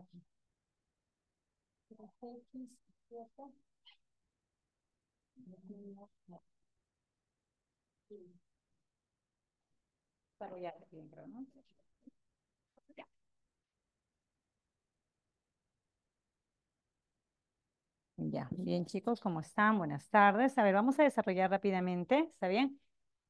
aquí. ya Ya, bien chicos, ¿cómo están? Buenas tardes. A ver, vamos a desarrollar rápidamente, ¿está bien?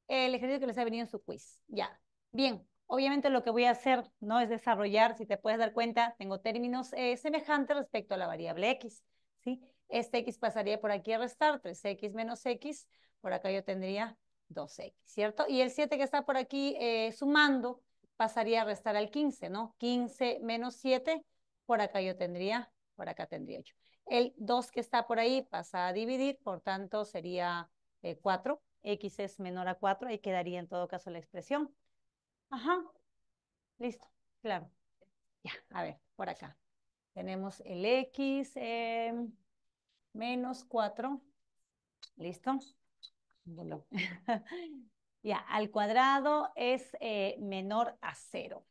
El ejercicio que les ha venido en su quiz. Ya, bien obviamente lo que voy a hacer no es desarrollar, si te puedes dar cuenta, tengo términos eh, semejantes respecto a la variable x, ¿sí? Este x pasaría por aquí a restar, 3x menos x, por acá yo tendría 2x, ¿cierto? Y el 7 que está por aquí eh, sumando pasaría a restar al 15, ¿no? 15 menos 7, por acá yo tendría, por acá tendría 8. El 2 que está por ahí pasa a dividir, por tanto sería 4, eh, x es menor a 4, ahí quedaría en todo caso la expresión. Ajá. Listo, claro. Ya, a ver, por acá. Tenemos el x em, menos 4. ¿Listo? ya, al cuadrado es eh, menor a 0.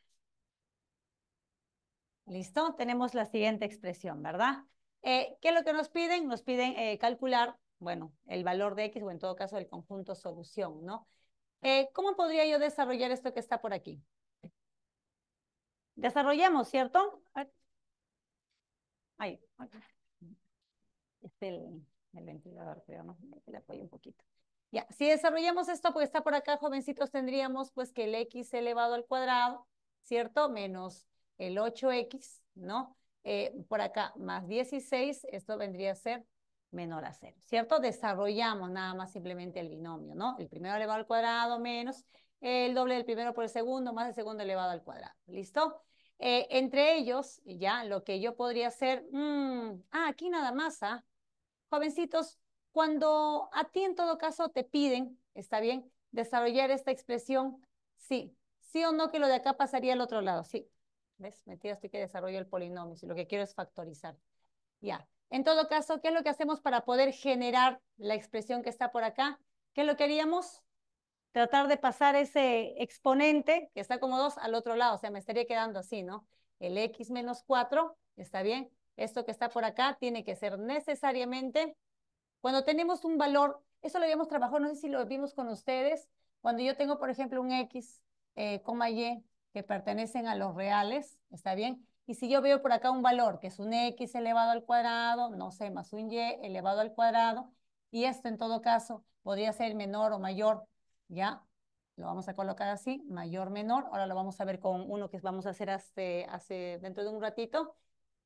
¿Listo? Tenemos la siguiente expresión, ¿verdad? Eh, ¿Qué es lo que nos piden? Nos piden eh, calcular, bueno, el valor de x o en todo caso el conjunto solución, ¿no? Eh, ¿cómo podría yo desarrollar esto que está por aquí? Desarrollamos, ¿cierto? Ahí. Es el, ventilador, pero no, le apoyo un poquito. Ya, si desarrollamos esto, porque está por acá, jovencitos, tendríamos pues que el x elevado al cuadrado, ¿cierto? Menos el 8x, ¿no? Eh, por acá, más 16, esto vendría a ser menor a cero, ¿cierto? Desarrollamos nada más simplemente el binomio, ¿no? El primero elevado al cuadrado menos el doble del primero por el segundo más el segundo elevado al cuadrado, ¿listo? Eh, entre ellos, ya, lo que yo podría hacer, mm, ah, aquí nada más, ¿ah? Jovencitos, cuando a ti en todo caso te piden, ¿está bien? Desarrollar esta expresión, sí, sí o no que lo de acá pasaría al otro lado, sí. ¿Ves? Mentira, estoy que desarrollo el polinomio, si lo que quiero es factorizar. Ya, en todo caso, ¿qué es lo que hacemos para poder generar la expresión que está por acá? ¿Qué es lo que haríamos? Tratar de pasar ese exponente, que está como 2, al otro lado. O sea, me estaría quedando así, ¿no? El x menos 4, ¿está bien? Esto que está por acá tiene que ser necesariamente, cuando tenemos un valor, eso lo habíamos trabajado, no sé si lo vimos con ustedes, cuando yo tengo, por ejemplo, un x, eh, y, que pertenecen a los reales, ¿está bien? Y si yo veo por acá un valor que es un x elevado al cuadrado, no sé, más un y elevado al cuadrado, y esto en todo caso podría ser menor o mayor, ¿ya? Lo vamos a colocar así, mayor, menor. Ahora lo vamos a ver con uno que vamos a hacer hace, dentro de un ratito.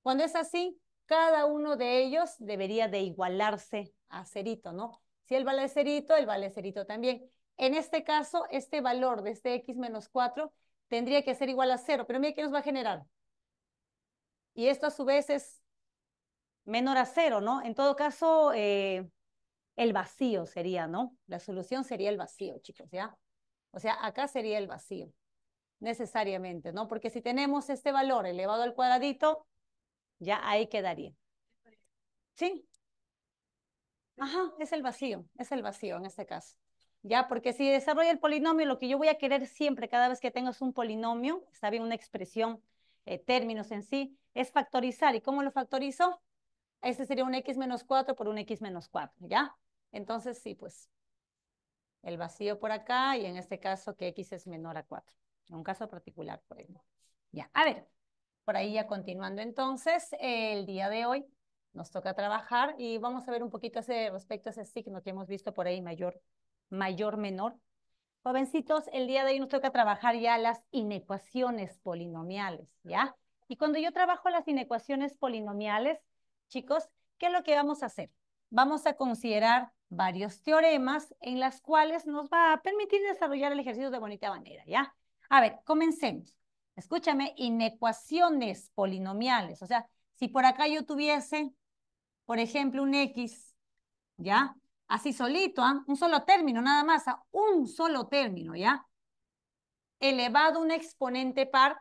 Cuando es así, cada uno de ellos debería de igualarse a cerito, ¿no? Si él vale cerito, él vale cerito también. En este caso, este valor de este x menos 4 tendría que ser igual a 0, pero mira qué nos va a generar y esto a su vez es menor a cero, ¿no? En todo caso, eh, el vacío sería, ¿no? La solución sería el vacío, chicos, ¿ya? O sea, acá sería el vacío, necesariamente, ¿no? Porque si tenemos este valor elevado al cuadradito, ya ahí quedaría. ¿Sí? Ajá, es el vacío, es el vacío en este caso. Ya, porque si desarrolla el polinomio, lo que yo voy a querer siempre, cada vez que tengas un polinomio, está bien una expresión, eh, términos en sí, es factorizar. ¿Y cómo lo factorizo? Este sería un x menos 4 por un x menos 4, ¿ya? Entonces, sí, pues, el vacío por acá y en este caso que x es menor a 4. En un caso particular, por ejemplo. Ya, a ver, por ahí ya continuando entonces, el día de hoy nos toca trabajar y vamos a ver un poquito ese, respecto a ese signo que hemos visto por ahí, mayor, mayor, menor. Jovencitos, el día de hoy nos toca trabajar ya las inecuaciones polinomiales, ¿ya? Y cuando yo trabajo las inecuaciones polinomiales, chicos, ¿qué es lo que vamos a hacer? Vamos a considerar varios teoremas en las cuales nos va a permitir desarrollar el ejercicio de bonita manera, ¿ya? A ver, comencemos. Escúchame, inecuaciones polinomiales. O sea, si por acá yo tuviese, por ejemplo, un X, ¿ya? Así solito, ¿ah? un solo término, nada más, ¿ah? un solo término, ¿ya? Elevado a un exponente par,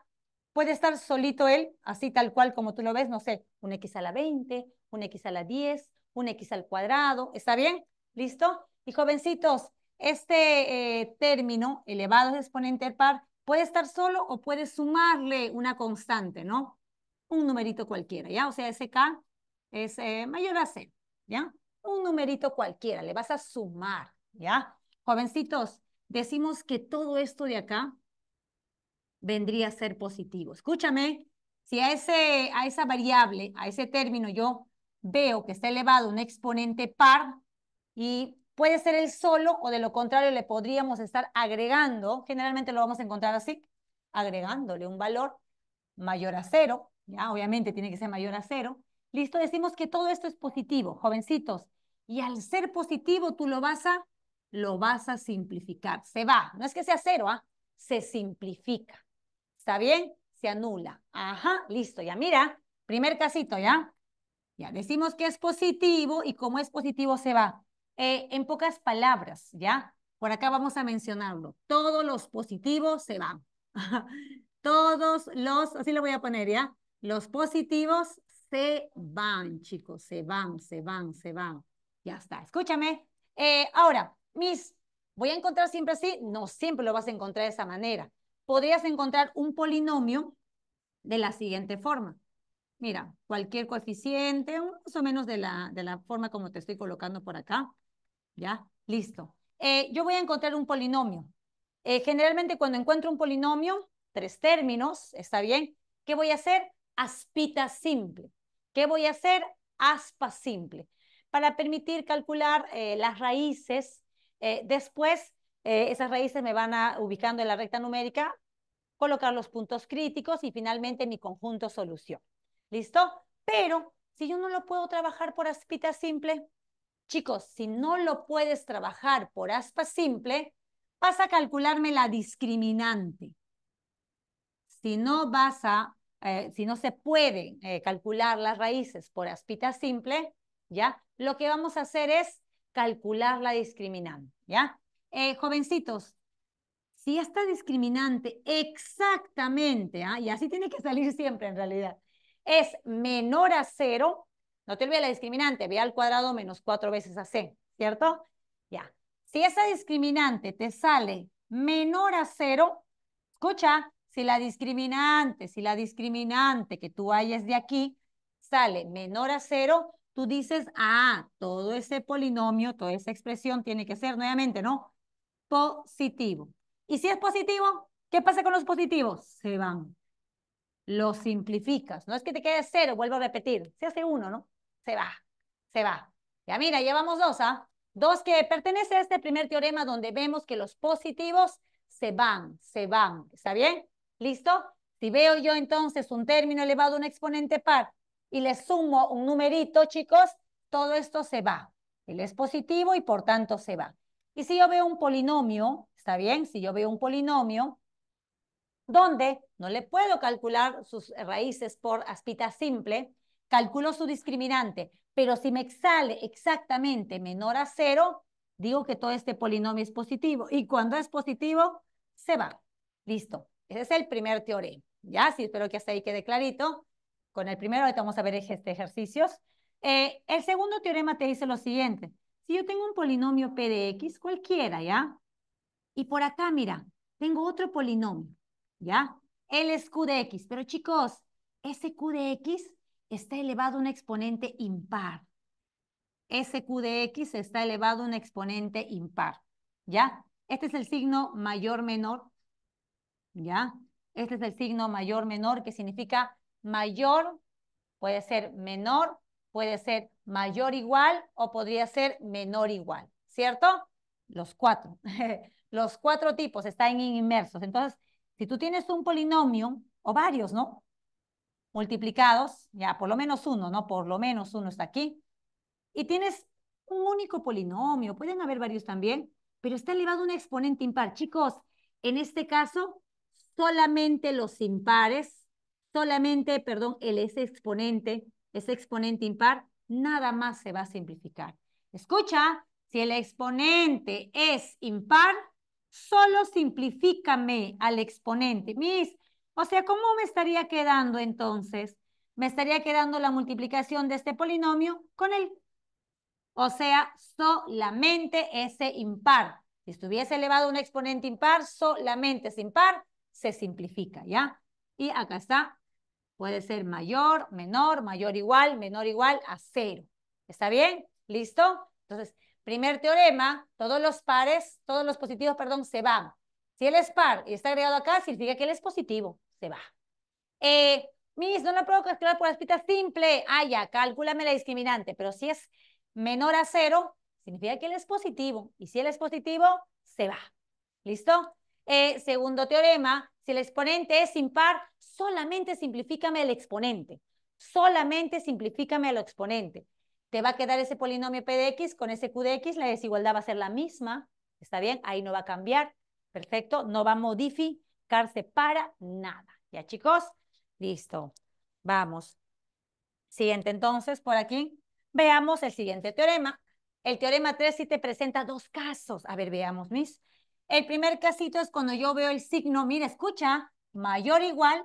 Puede estar solito él, así tal cual como tú lo ves, no sé, un x a la 20, un x a la 10, un x al cuadrado, ¿está bien? ¿Listo? Y jovencitos, este eh, término, elevado es exponente par, puede estar solo o puede sumarle una constante, ¿no? Un numerito cualquiera, ¿ya? O sea, ese K es eh, mayor a C, ¿ya? Un numerito cualquiera, le vas a sumar, ¿ya? Jovencitos, decimos que todo esto de acá vendría a ser positivo. Escúchame, si a, ese, a esa variable, a ese término, yo veo que está elevado un exponente par y puede ser el solo o de lo contrario le podríamos estar agregando, generalmente lo vamos a encontrar así, agregándole un valor mayor a cero, ya obviamente tiene que ser mayor a cero. Listo, decimos que todo esto es positivo, jovencitos. Y al ser positivo tú lo vas a, lo vas a simplificar, se va. No es que sea cero, ¿ah? se simplifica. ¿Está bien? Se anula. Ajá, listo, ya mira, primer casito, ¿ya? Ya decimos que es positivo y como es positivo se va. Eh, en pocas palabras, ¿ya? Por acá vamos a mencionarlo. Todos los positivos se van. Todos los, así lo voy a poner, ¿ya? Los positivos se van, chicos, se van, se van, se van. Ya está, escúchame. Eh, ahora, mis, voy a encontrar siempre así. No siempre lo vas a encontrar de esa manera podrías encontrar un polinomio de la siguiente forma. Mira, cualquier coeficiente, más o menos de la, de la forma como te estoy colocando por acá. ¿Ya? Listo. Eh, yo voy a encontrar un polinomio. Eh, generalmente cuando encuentro un polinomio, tres términos, ¿está bien? ¿Qué voy a hacer? Aspita simple. ¿Qué voy a hacer? Aspa simple. Para permitir calcular eh, las raíces, después eh, esas raíces me van a, ubicando en la recta numérica, colocar los puntos críticos y finalmente mi conjunto solución. ¿Listo? Pero si yo no lo puedo trabajar por aspita simple, chicos, si no lo puedes trabajar por aspa simple, vas a calcularme la discriminante. Si no vas a, eh, si no se pueden eh, calcular las raíces por aspita simple, ¿ya? Lo que vamos a hacer es calcular la discriminante, ¿ya? Eh, jovencitos, si esta discriminante exactamente, ah, y así tiene que salir siempre en realidad, es menor a cero, no te olvides la discriminante, ve al cuadrado menos cuatro veces a c, ¿cierto? Ya. Si esa discriminante te sale menor a cero, escucha, si la discriminante, si la discriminante que tú hayas de aquí sale menor a cero, tú dices, ah, todo ese polinomio, toda esa expresión tiene que ser nuevamente, ¿no? positivo. Y si es positivo, ¿qué pasa con los positivos? Se van. Lo simplificas. No es que te quede cero, vuelvo a repetir. Se hace uno, ¿no? Se va, se va. Ya mira, llevamos dos, ¿ah? Dos que pertenece a este primer teorema donde vemos que los positivos se van, se van. ¿Está bien? ¿Listo? Si veo yo entonces un término elevado a un exponente par y le sumo un numerito, chicos, todo esto se va. Él es positivo y por tanto se va. Y si yo veo un polinomio, está bien, si yo veo un polinomio, donde no le puedo calcular sus raíces por aspita simple, calculo su discriminante, pero si me sale exactamente menor a cero, digo que todo este polinomio es positivo. Y cuando es positivo, se va. Listo. Ese es el primer teorema. Ya, sí, espero que hasta ahí quede clarito. Con el primero, ahorita vamos a ver este ejercicios. Eh, el segundo teorema te dice lo siguiente. Si yo tengo un polinomio P de X, cualquiera, ¿ya? Y por acá, mira, tengo otro polinomio, ¿ya? L es Q de X, pero chicos, ese Q de X está elevado a un exponente impar. Ese Q de X está elevado a un exponente impar, ¿ya? Este es el signo mayor-menor, ¿ya? Este es el signo mayor-menor que significa mayor, puede ser menor puede ser mayor igual o podría ser menor igual, ¿cierto? Los cuatro. Los cuatro tipos están inmersos. Entonces, si tú tienes un polinomio, o varios, ¿no? Multiplicados, ya por lo menos uno, ¿no? Por lo menos uno está aquí. Y tienes un único polinomio, pueden haber varios también, pero está elevado a un exponente impar. Chicos, en este caso, solamente los impares, solamente, perdón, el ese exponente ese exponente impar, nada más se va a simplificar. Escucha, si el exponente es impar, solo simplifícame al exponente. Mis, o sea, ¿cómo me estaría quedando entonces? Me estaría quedando la multiplicación de este polinomio con el, o sea, solamente ese impar. Si estuviese elevado un exponente impar, solamente ese impar se simplifica, ¿ya? Y acá está Puede ser mayor, menor, mayor igual, menor igual a cero. ¿Está bien? ¿Listo? Entonces, primer teorema, todos los pares, todos los positivos, perdón, se van. Si él es par y está agregado acá, significa que él es positivo, se va. Mis, eh, Miss, no la puedo calcular por la espita simple. Ah, ya, cálculame la discriminante. Pero si es menor a cero, significa que él es positivo. Y si él es positivo, se va. ¿Listo? Eh, segundo teorema, si el exponente es impar, solamente simplifícame el exponente. Solamente simplifícame el exponente. Te va a quedar ese polinomio p de x con ese q de x, la desigualdad va a ser la misma. ¿Está bien? Ahí no va a cambiar. Perfecto. No va a modificarse para nada. ¿Ya, chicos? Listo. Vamos. Siguiente, entonces, por aquí. Veamos el siguiente teorema. El teorema 3 sí te presenta dos casos. A ver, veamos, mis. El primer casito es cuando yo veo el signo, mira, escucha, mayor o igual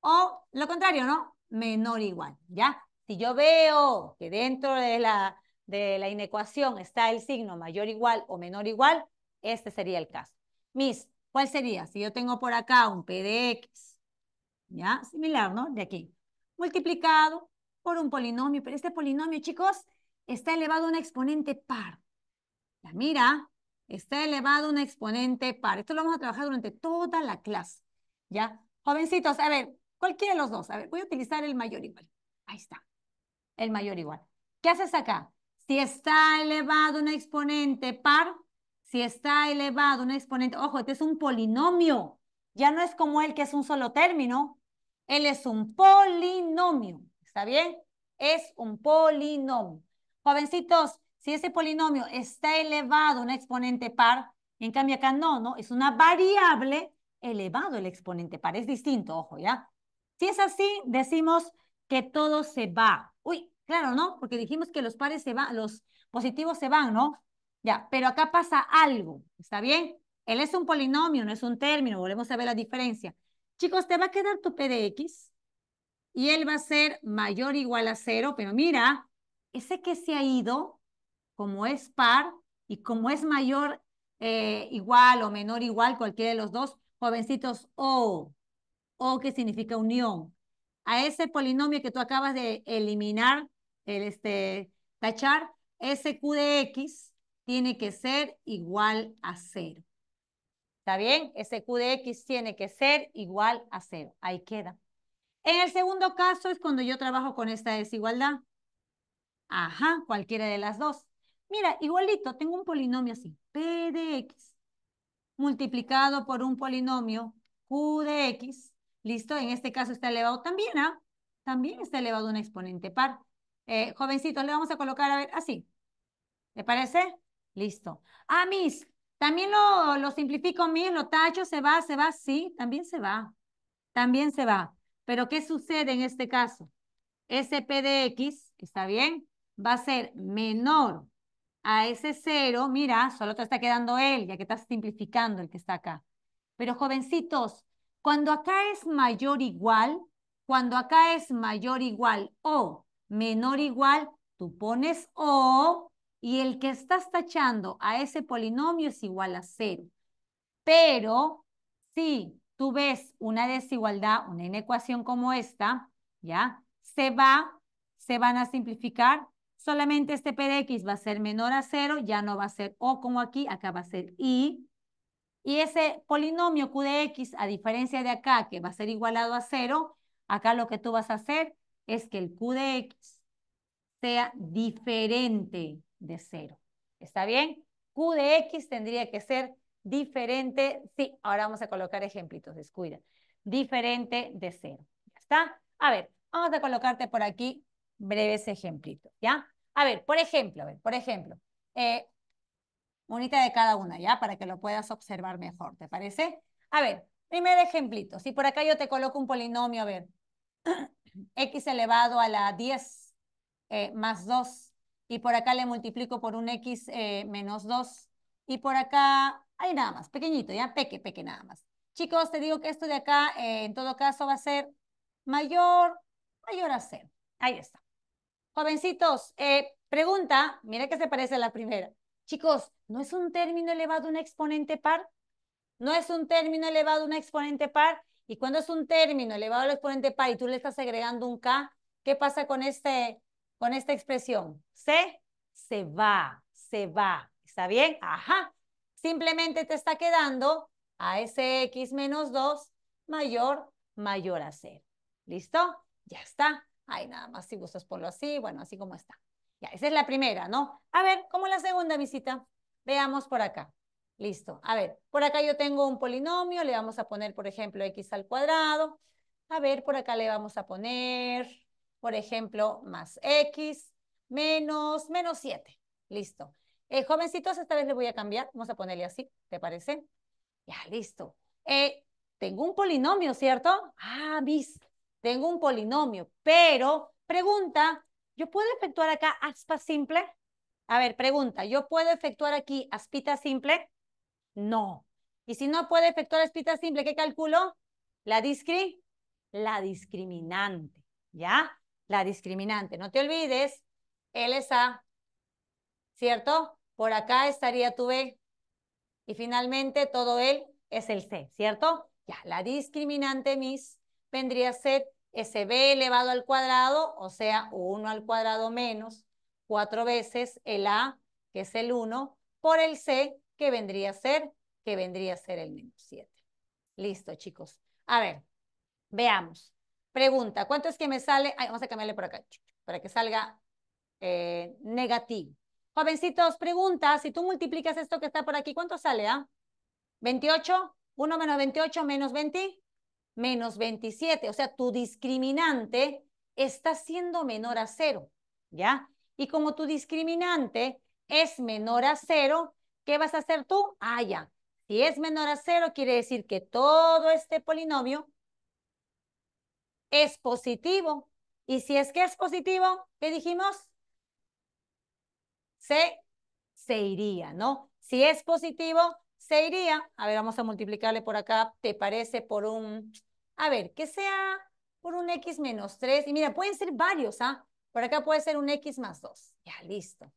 o lo contrario, ¿no? Menor igual, ¿ya? Si yo veo que dentro de la, de la inecuación está el signo mayor igual o menor igual, este sería el caso. Miss, ¿cuál sería? Si yo tengo por acá un p de x, ¿ya? Similar, ¿no? De aquí. Multiplicado por un polinomio, pero este polinomio, chicos, está elevado a un exponente par. La mira, está elevado un exponente par. Esto lo vamos a trabajar durante toda la clase, ¿ya? Jovencitos, a ver, cualquiera de los dos. A ver, voy a utilizar el mayor igual. Ahí está, el mayor igual. ¿Qué haces acá? Si está elevado un exponente par, si está elevado un exponente, ojo, este es un polinomio. Ya no es como él que es un solo término. Él es un polinomio, ¿está bien? Es un polinomio. Jovencitos, si ese polinomio está elevado a un exponente par, en cambio acá no, ¿no? Es una variable elevado el exponente par. Es distinto, ojo, ¿ya? Si es así, decimos que todo se va. Uy, claro, ¿no? Porque dijimos que los pares se van, los positivos se van, ¿no? Ya, pero acá pasa algo, ¿está bien? Él es un polinomio, no es un término, volvemos a ver la diferencia. Chicos, te va a quedar tu p de x y él va a ser mayor o igual a cero, pero mira, ese que se ha ido como es par y como es mayor eh, igual o menor igual, cualquiera de los dos, jovencitos O, O que significa unión. A ese polinomio que tú acabas de eliminar, el este, tachar, ese Q de X tiene que ser igual a cero. ¿Está bien? Ese Q de X tiene que ser igual a cero. Ahí queda. En el segundo caso es cuando yo trabajo con esta desigualdad. Ajá, cualquiera de las dos. Mira, igualito, tengo un polinomio así, P de X, multiplicado por un polinomio Q de X, listo, en este caso está elevado también ¿ah? también está elevado a un exponente par. Eh, jovencito, jovencitos, le vamos a colocar, a ver, así, ¿le parece? Listo. Ah, mis, también lo, lo simplifico, mis, lo tacho, se va, se va, sí, también se va, también se va. Pero, ¿qué sucede en este caso? P de X, ¿está bien? Va a ser menor a ese cero, mira, solo te está quedando él, ya que estás simplificando el que está acá. Pero jovencitos, cuando acá es mayor igual, cuando acá es mayor igual o menor igual, tú pones o y el que estás tachando a ese polinomio es igual a cero. Pero si tú ves una desigualdad, una inecuación como esta, ¿ya? Se va, se van a simplificar solamente este P de X va a ser menor a cero, ya no va a ser O como aquí, acá va a ser Y. Y ese polinomio Q de X, a diferencia de acá, que va a ser igualado a cero, acá lo que tú vas a hacer es que el Q de X sea diferente de cero. ¿Está bien? Q de X tendría que ser diferente, sí, ahora vamos a colocar ejemplitos, descuida, diferente de cero. ¿Ya está? A ver, vamos a colocarte por aquí breves ejemplitos, ¿ya? A ver, por ejemplo, a ver, por ejemplo, eh, unita de cada una, ¿ya? Para que lo puedas observar mejor, ¿te parece? A ver, primer ejemplito. Si por acá yo te coloco un polinomio, a ver, x elevado a la 10 eh, más 2, y por acá le multiplico por un x eh, menos 2, y por acá hay nada más, pequeñito, ya, peque, peque nada más. Chicos, te digo que esto de acá, eh, en todo caso, va a ser mayor, mayor a 0. Ahí está. Jovencitos, eh, pregunta, mira que se parece a la primera. Chicos, ¿no es un término elevado a un exponente par? ¿No es un término elevado a un exponente par? Y cuando es un término elevado al exponente par y tú le estás agregando un k, ¿qué pasa con, este, con esta expresión? Se, se va, se va. ¿Está bien? Ajá. Simplemente te está quedando a ese x menos 2 mayor, mayor a 0. ¿Listo? Ya está. Ay, nada más, si gustas ponlo así, bueno, así como está. Ya, esa es la primera, ¿no? A ver, ¿cómo la segunda visita? Veamos por acá. Listo. A ver, por acá yo tengo un polinomio, le vamos a poner, por ejemplo, x al cuadrado. A ver, por acá le vamos a poner, por ejemplo, más x menos, menos 7. Listo. Eh, jovencitos, esta vez le voy a cambiar. Vamos a ponerle así, ¿te parece? Ya, listo. Eh, tengo un polinomio, ¿cierto? Ah, mis, tengo un polinomio, pero pregunta, ¿yo puedo efectuar acá aspa simple? A ver, pregunta, ¿yo puedo efectuar aquí aspita simple? No. Y si no puedo efectuar aspita simple, ¿qué calculo? La la discriminante, ¿ya? La discriminante. No te olvides, L es A, ¿cierto? Por acá estaría tu B. Y finalmente todo él e es el C, ¿cierto? Ya, la discriminante, mis, vendría a ser ese b elevado al cuadrado, o sea, 1 al cuadrado menos 4 veces el a, que es el 1, por el c, que vendría a ser, que vendría a ser el menos 7. Listo, chicos. A ver, veamos. Pregunta, ¿cuánto es que me sale? vamos a cambiarle por acá, para que salga eh, negativo. Jovencitos, pregunta, si tú multiplicas esto que está por aquí, ¿cuánto sale? Ah? ¿28? 1 menos 28 menos 20 menos 27, o sea, tu discriminante está siendo menor a cero, ¿ya? Y como tu discriminante es menor a cero, ¿qué vas a hacer tú? Ah, ya. Si es menor a cero, quiere decir que todo este polinomio es positivo. Y si es que es positivo, ¿qué dijimos? Se, se iría, ¿no? Si es positivo, se iría, a ver, vamos a multiplicarle por acá, ¿te parece? Por un, a ver, que sea por un x menos 3. Y mira, pueden ser varios, ¿ah? Por acá puede ser un x más 2. Ya, listo.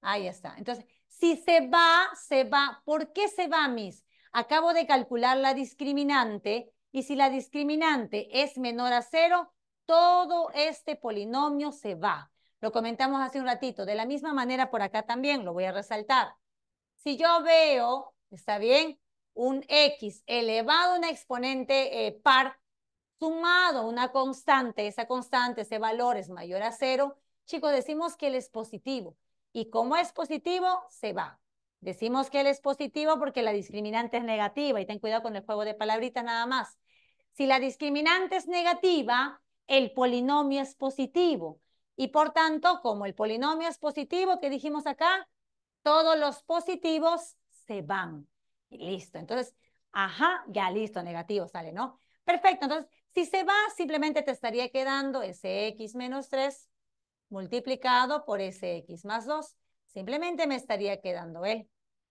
Ahí está. Entonces, si se va, se va. ¿Por qué se va, mis? Acabo de calcular la discriminante y si la discriminante es menor a 0, todo este polinomio se va. Lo comentamos hace un ratito. De la misma manera por acá también, lo voy a resaltar. Si yo veo ¿Está bien? Un x elevado a un exponente eh, par sumado a una constante, esa constante, ese valor es mayor a cero, chicos, decimos que él es positivo. Y como es positivo, se va. Decimos que él es positivo porque la discriminante es negativa y ten cuidado con el juego de palabritas nada más. Si la discriminante es negativa, el polinomio es positivo. Y por tanto, como el polinomio es positivo, que dijimos acá, todos los positivos se van. listo. Entonces, ajá, ya listo, negativo sale, ¿no? Perfecto. Entonces, si se va, simplemente te estaría quedando ese x menos 3 multiplicado por ese x más 2. Simplemente me estaría quedando él. ¿eh?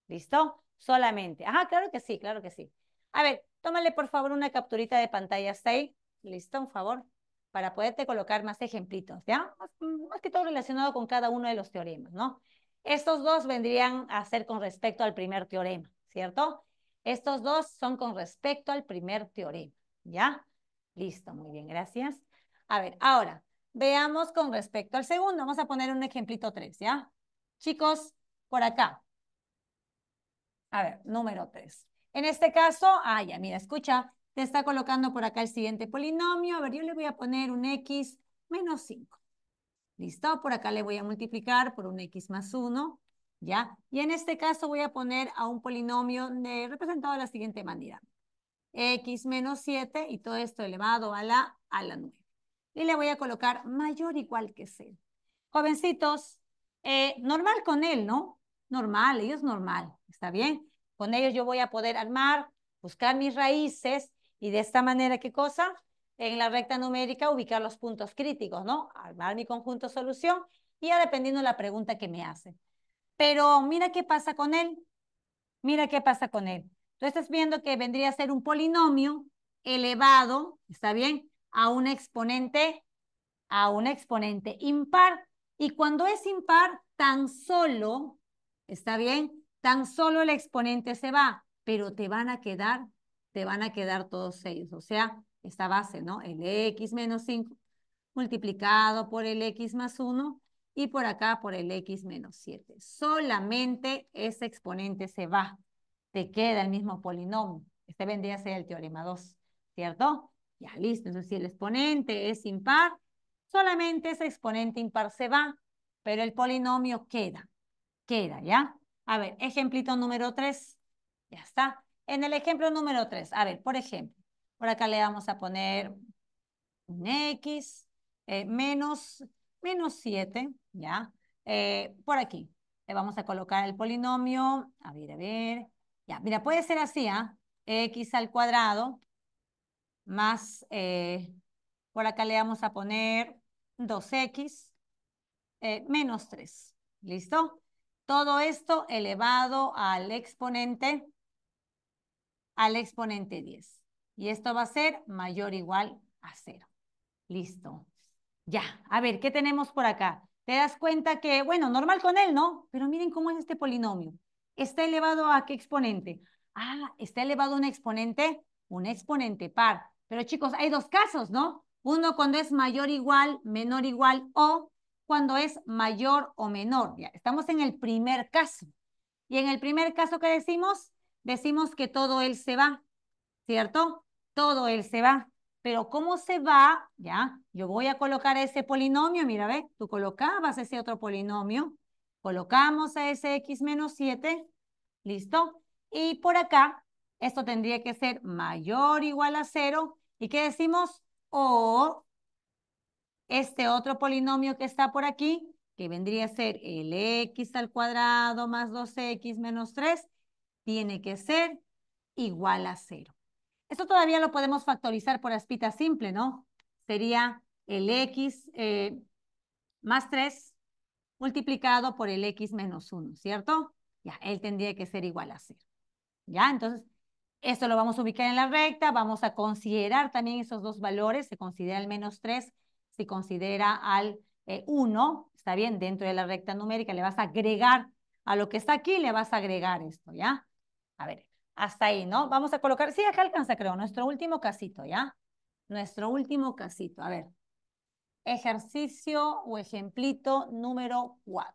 ¿Listo? Solamente. Ajá, claro que sí, claro que sí. A ver, tómale por favor una capturita de pantalla hasta ahí. ¿Listo? Un favor. Para poderte colocar más ejemplitos, ¿ya? Más, más que todo relacionado con cada uno de los teoremas, ¿no? Estos dos vendrían a ser con respecto al primer teorema, ¿cierto? Estos dos son con respecto al primer teorema, ¿ya? Listo, muy bien, gracias. A ver, ahora, veamos con respecto al segundo. Vamos a poner un ejemplito 3, ¿ya? Chicos, por acá. A ver, número 3. En este caso, ah, ya, mira, escucha, te está colocando por acá el siguiente polinomio. A ver, yo le voy a poner un x menos 5. Listo, por acá le voy a multiplicar por un x más 1, ¿ya? Y en este caso voy a poner a un polinomio representado de la siguiente manera. x menos 7 y todo esto elevado a la, a la 9. Y le voy a colocar mayor igual que 0. Jovencitos, eh, normal con él, ¿no? Normal, ellos normal, ¿está bien? Con ellos yo voy a poder armar, buscar mis raíces y de esta manera, ¿qué cosa? en la recta numérica ubicar los puntos críticos, ¿no? Armar mi conjunto solución y ya dependiendo de la pregunta que me hace. Pero mira qué pasa con él. Mira qué pasa con él. Tú estás viendo que vendría a ser un polinomio elevado, ¿está bien? A un exponente, a un exponente impar. Y cuando es impar, tan solo, ¿está bien? Tan solo el exponente se va, pero te van a quedar, te van a quedar todos ellos. O sea, esta base, ¿no? El x menos 5 multiplicado por el x más 1 y por acá por el x menos 7. Solamente ese exponente se va, te queda el mismo polinomio. Este vendría a ser el teorema 2, ¿cierto? Ya, listo. Entonces, si el exponente es impar, solamente ese exponente impar se va, pero el polinomio queda, queda, ¿ya? A ver, ejemplito número 3, ya está. En el ejemplo número 3, a ver, por ejemplo, por acá le vamos a poner un X, eh, menos, 7, ¿ya? Eh, por aquí. Le vamos a colocar el polinomio. A ver, a ver. Ya, mira, puede ser así, ¿ah? X al cuadrado más, eh, por acá le vamos a poner 2X menos 3. ¿Listo? Todo esto elevado al exponente, al exponente 10. Y esto va a ser mayor o igual a cero. Listo. Ya, a ver, ¿qué tenemos por acá? Te das cuenta que, bueno, normal con él, ¿no? Pero miren cómo es este polinomio. ¿Está elevado a qué exponente? Ah, está elevado a un exponente, un exponente par. Pero chicos, hay dos casos, ¿no? Uno cuando es mayor o igual, menor o igual o cuando es mayor o menor. Ya, estamos en el primer caso. Y en el primer caso que decimos, decimos que todo él se va, ¿cierto? todo él se va. Pero cómo se va, ya, yo voy a colocar ese polinomio, mira, ve, tú colocabas ese otro polinomio, colocamos a ese x menos 7, listo. Y por acá, esto tendría que ser mayor o igual a 0. ¿Y qué decimos? O este otro polinomio que está por aquí, que vendría a ser el x al cuadrado más 2x menos 3, tiene que ser igual a 0. Esto todavía lo podemos factorizar por aspita simple, ¿no? Sería el x eh, más 3 multiplicado por el x menos 1, ¿cierto? Ya, él tendría que ser igual a 0. ¿Ya? Entonces, esto lo vamos a ubicar en la recta, vamos a considerar también esos dos valores, se considera el menos 3, se considera al 1, eh, está bien, dentro de la recta numérica le vas a agregar a lo que está aquí, le vas a agregar esto, ¿ya? A ver, hasta ahí, ¿no? Vamos a colocar, sí, acá alcanza creo, nuestro último casito, ¿ya? Nuestro último casito, a ver. Ejercicio o ejemplito número 4.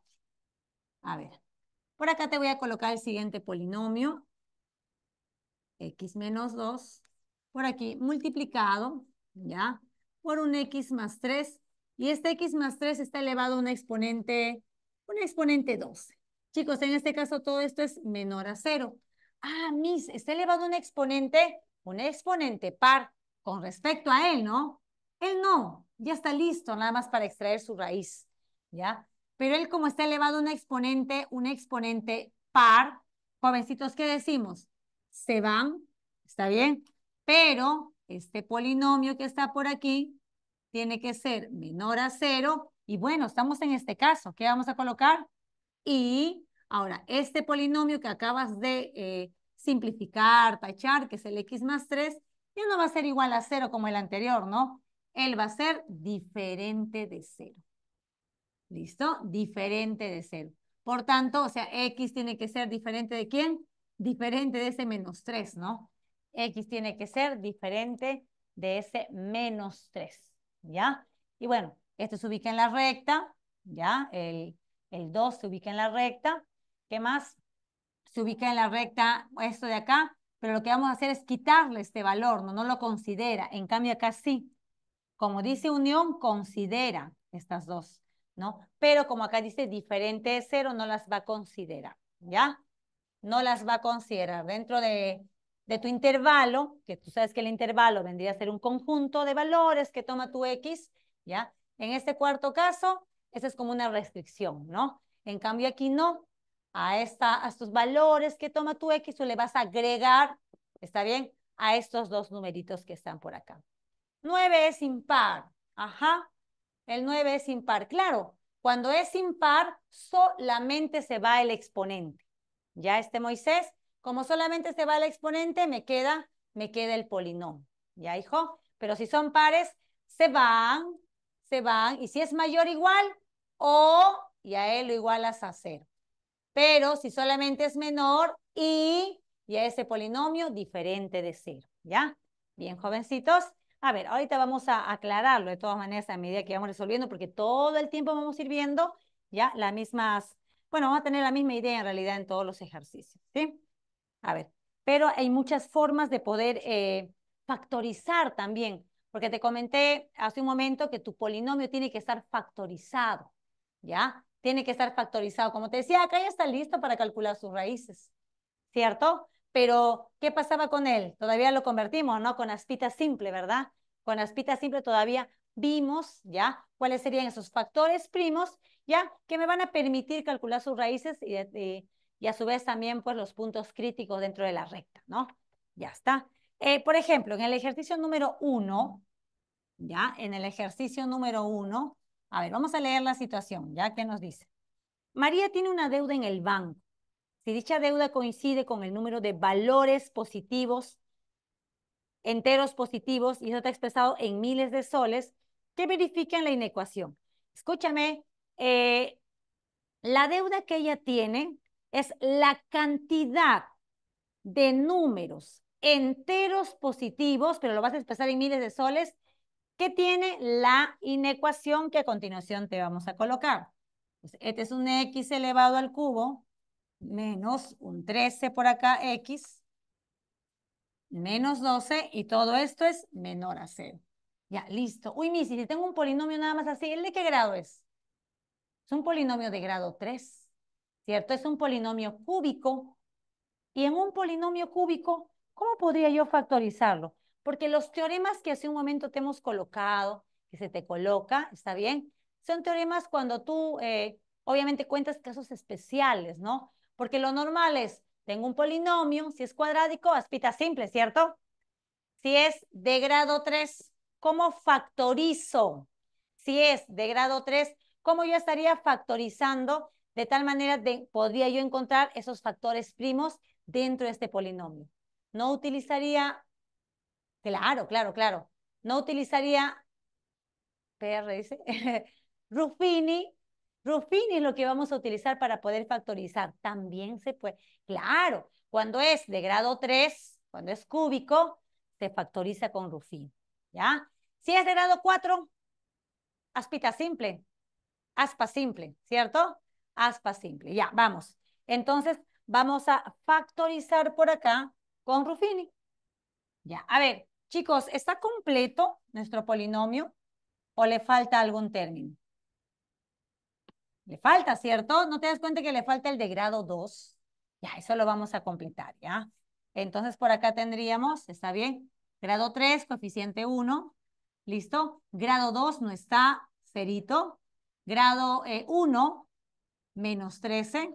A ver, por acá te voy a colocar el siguiente polinomio. X menos 2, por aquí, multiplicado, ¿ya? Por un X más 3, y este X más 3 está elevado a un exponente, un exponente 12. Chicos, en este caso todo esto es menor a 0 ah, Miss, está elevado un exponente, un exponente par con respecto a él, ¿no? Él no, ya está listo nada más para extraer su raíz, ¿ya? Pero él como está elevado un exponente, un exponente par, jovencitos, ¿qué decimos? Se van, ¿está bien? Pero este polinomio que está por aquí tiene que ser menor a cero. Y bueno, estamos en este caso, ¿qué vamos a colocar? Y Ahora, este polinomio que acabas de eh, simplificar, tachar, que es el x más 3, ya no va a ser igual a 0 como el anterior, ¿no? Él va a ser diferente de 0. ¿Listo? Diferente de 0. Por tanto, o sea, x tiene que ser diferente de quién? Diferente de ese menos 3, ¿no? x tiene que ser diferente de ese menos 3, ¿ya? Y bueno, esto se ubica en la recta, ¿ya? El, el 2 se ubica en la recta, ¿Qué más? Se ubica en la recta esto de acá, pero lo que vamos a hacer es quitarle este valor, no, no lo considera. En cambio acá sí. Como dice unión, considera estas dos, ¿no? Pero como acá dice diferente de cero, no las va a considerar, ¿ya? No las va a considerar. Dentro de, de tu intervalo, que tú sabes que el intervalo vendría a ser un conjunto de valores que toma tu X, ¿ya? En este cuarto caso, esa es como una restricción, ¿no? En cambio aquí no, a, esta, a estos valores que toma tu X, o le vas a agregar, ¿está bien? A estos dos numeritos que están por acá. 9 es impar. Ajá. El 9 es impar. Claro, cuando es impar, solamente se va el exponente. Ya este Moisés, como solamente se va el exponente, me queda, me queda el polinomio. ¿Ya, hijo? Pero si son pares, se van, se van. Y si es mayor igual, o, y a él lo igualas a cero. Pero si solamente es menor y ya ese polinomio diferente de cero, ¿ya? Bien, jovencitos. A ver, ahorita vamos a aclararlo de todas maneras a medida que vamos resolviendo, porque todo el tiempo vamos a ir viendo ya las mismas, bueno, vamos a tener la misma idea en realidad en todos los ejercicios, ¿sí? A ver, pero hay muchas formas de poder eh, factorizar también, porque te comenté hace un momento que tu polinomio tiene que estar factorizado, ¿ya? Tiene que estar factorizado. Como te decía, acá ya está listo para calcular sus raíces, ¿cierto? Pero, ¿qué pasaba con él? Todavía lo convertimos, ¿no? Con aspita simple, ¿verdad? Con aspita simple todavía vimos, ¿ya? Cuáles serían esos factores primos, ¿ya? Que me van a permitir calcular sus raíces y, eh, a su vez también, pues, los puntos críticos dentro de la recta, ¿no? Ya está. Eh, por ejemplo, en el ejercicio número uno, ¿ya? En el ejercicio número uno, a ver, vamos a leer la situación, ya que nos dice. María tiene una deuda en el banco. Si dicha deuda coincide con el número de valores positivos, enteros positivos, y eso está expresado en miles de soles, que en la inecuación. Escúchame, eh, la deuda que ella tiene es la cantidad de números enteros positivos, pero lo vas a expresar en miles de soles, que tiene la inecuación que a continuación te vamos a colocar. Pues, este es un x elevado al cubo menos un 13 por acá x menos 12 y todo esto es menor a 0. Ya, listo. Uy, Missy, si tengo un polinomio nada más así, ¿el de qué grado es? Es un polinomio de grado 3, ¿cierto? Es un polinomio cúbico. Y en un polinomio cúbico, ¿cómo podría yo factorizarlo? Porque los teoremas que hace un momento te hemos colocado, que se te coloca, ¿está bien? Son teoremas cuando tú, eh, obviamente, cuentas casos especiales, ¿no? Porque lo normal es, tengo un polinomio, si es cuadrático, aspita simple, ¿cierto? Si es de grado 3, ¿cómo factorizo? Si es de grado 3, ¿cómo yo estaría factorizando? De tal manera de, podría yo encontrar esos factores primos dentro de este polinomio. No utilizaría Claro, claro, claro. No utilizaría, PR dice, Ruffini. Ruffini es lo que vamos a utilizar para poder factorizar. También se puede, claro, cuando es de grado 3, cuando es cúbico, se factoriza con Ruffini, ¿ya? Si es de grado 4, aspita simple, aspa simple, ¿cierto? Aspa simple, ya, vamos. Entonces, vamos a factorizar por acá con Ruffini. Ya, a ver, chicos, ¿está completo nuestro polinomio o le falta algún término? Le falta, ¿cierto? ¿No te das cuenta que le falta el de grado 2? Ya, eso lo vamos a completar, ¿ya? Entonces, por acá tendríamos, ¿está bien? Grado 3, coeficiente 1, ¿listo? Grado 2 no está, cerito. Grado 1, eh, menos 13.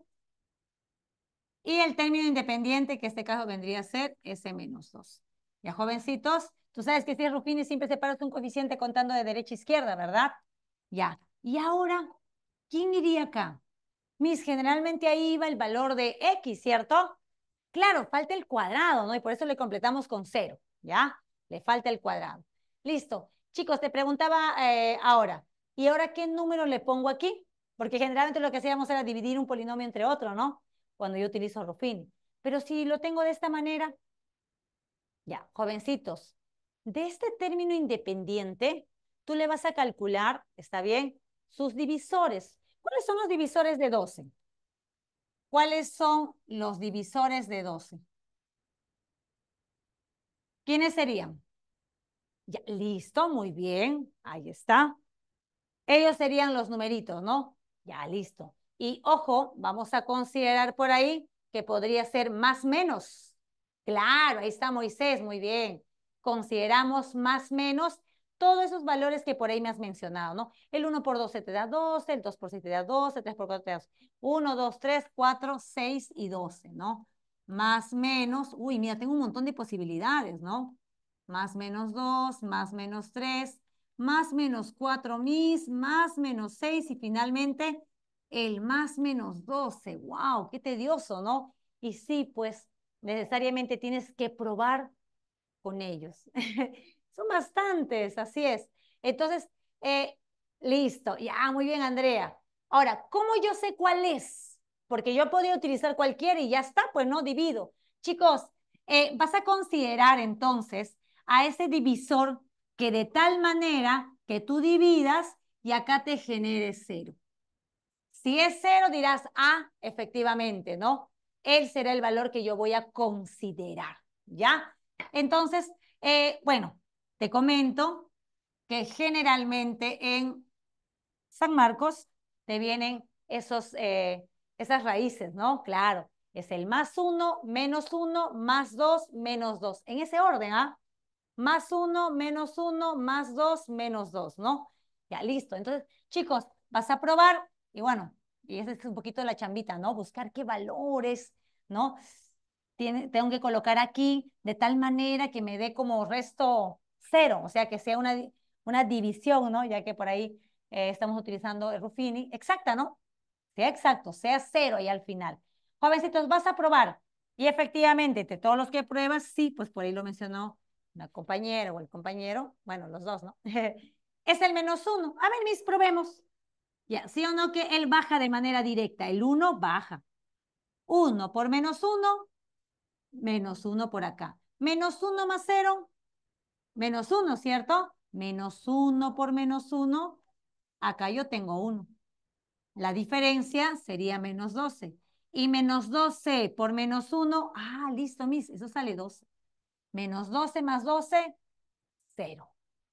Y el término independiente, que en este caso vendría a ser S menos 2. Ya, jovencitos, tú sabes que si es Rufini siempre separas un coeficiente contando de derecha a izquierda, ¿verdad? Ya. Y ahora, ¿quién iría acá? Mis, generalmente ahí iba el valor de X, ¿cierto? Claro, falta el cuadrado, ¿no? Y por eso le completamos con cero, ¿ya? Le falta el cuadrado. Listo. Chicos, te preguntaba eh, ahora, ¿y ahora qué número le pongo aquí? Porque generalmente lo que hacíamos era dividir un polinomio entre otro, ¿no? Cuando yo utilizo Ruffini. Pero si lo tengo de esta manera, ya, jovencitos, de este término independiente, tú le vas a calcular, ¿está bien? Sus divisores. ¿Cuáles son los divisores de 12? ¿Cuáles son los divisores de 12? ¿Quiénes serían? Ya, listo, muy bien, ahí está. Ellos serían los numeritos, ¿no? Ya, listo. Y ojo, vamos a considerar por ahí que podría ser más menos, Claro, ahí está Moisés, muy bien. Consideramos más o menos todos esos valores que por ahí me has mencionado, ¿no? El 1 por 12 te da 12, el 2 por 7 te da 12, el 3 por 4 te da 12. 1, 2, 3, 4, 6 y 12, ¿no? Más menos, uy, mira, tengo un montón de posibilidades, ¿no? Más menos 2, más menos 3, más o menos 4 mis, más menos 6 y finalmente el más menos 12. ¡Wow! ¡Qué tedioso, ¿no? Y sí, pues necesariamente tienes que probar con ellos. Son bastantes, así es. Entonces, eh, listo. Ya, ah, muy bien, Andrea. Ahora, ¿cómo yo sé cuál es? Porque yo he podido utilizar cualquiera y ya está, pues no divido. Chicos, eh, vas a considerar entonces a ese divisor que de tal manera que tú dividas y acá te genere cero. Si es cero, dirás, ah, efectivamente, ¿no? él será el valor que yo voy a considerar, ¿ya? Entonces, eh, bueno, te comento que generalmente en San Marcos te vienen esos, eh, esas raíces, ¿no? Claro, es el más uno, menos uno, más dos, menos dos. En ese orden, ¿ah? Más uno, menos uno, más dos, menos dos, ¿no? Ya, listo. Entonces, chicos, vas a probar y bueno, y ese es un poquito de la chambita, ¿no? Buscar qué valores, ¿no? tengo que colocar aquí de tal manera que me dé como resto cero, o sea, que sea una, una división, ¿no? Ya que por ahí eh, estamos utilizando el Ruffini, exacta, ¿no? Sea exacto, sea cero y al final. Jovencitos, vas a probar. Y efectivamente, de todos los que pruebas, sí, pues por ahí lo mencionó la compañera o el compañero, bueno, los dos, ¿no? es el menos uno. A ver, mis, probemos. Ya, ¿sí o no que él baja de manera directa? El 1 baja. 1 por menos 1, menos 1 por acá. Menos 1 más 0, menos 1, ¿cierto? Menos 1 por menos 1, acá yo tengo 1. La diferencia sería menos 12. Y menos 12 por menos 1, ah, listo, mis, eso sale 12. Menos 12 más 12, 0.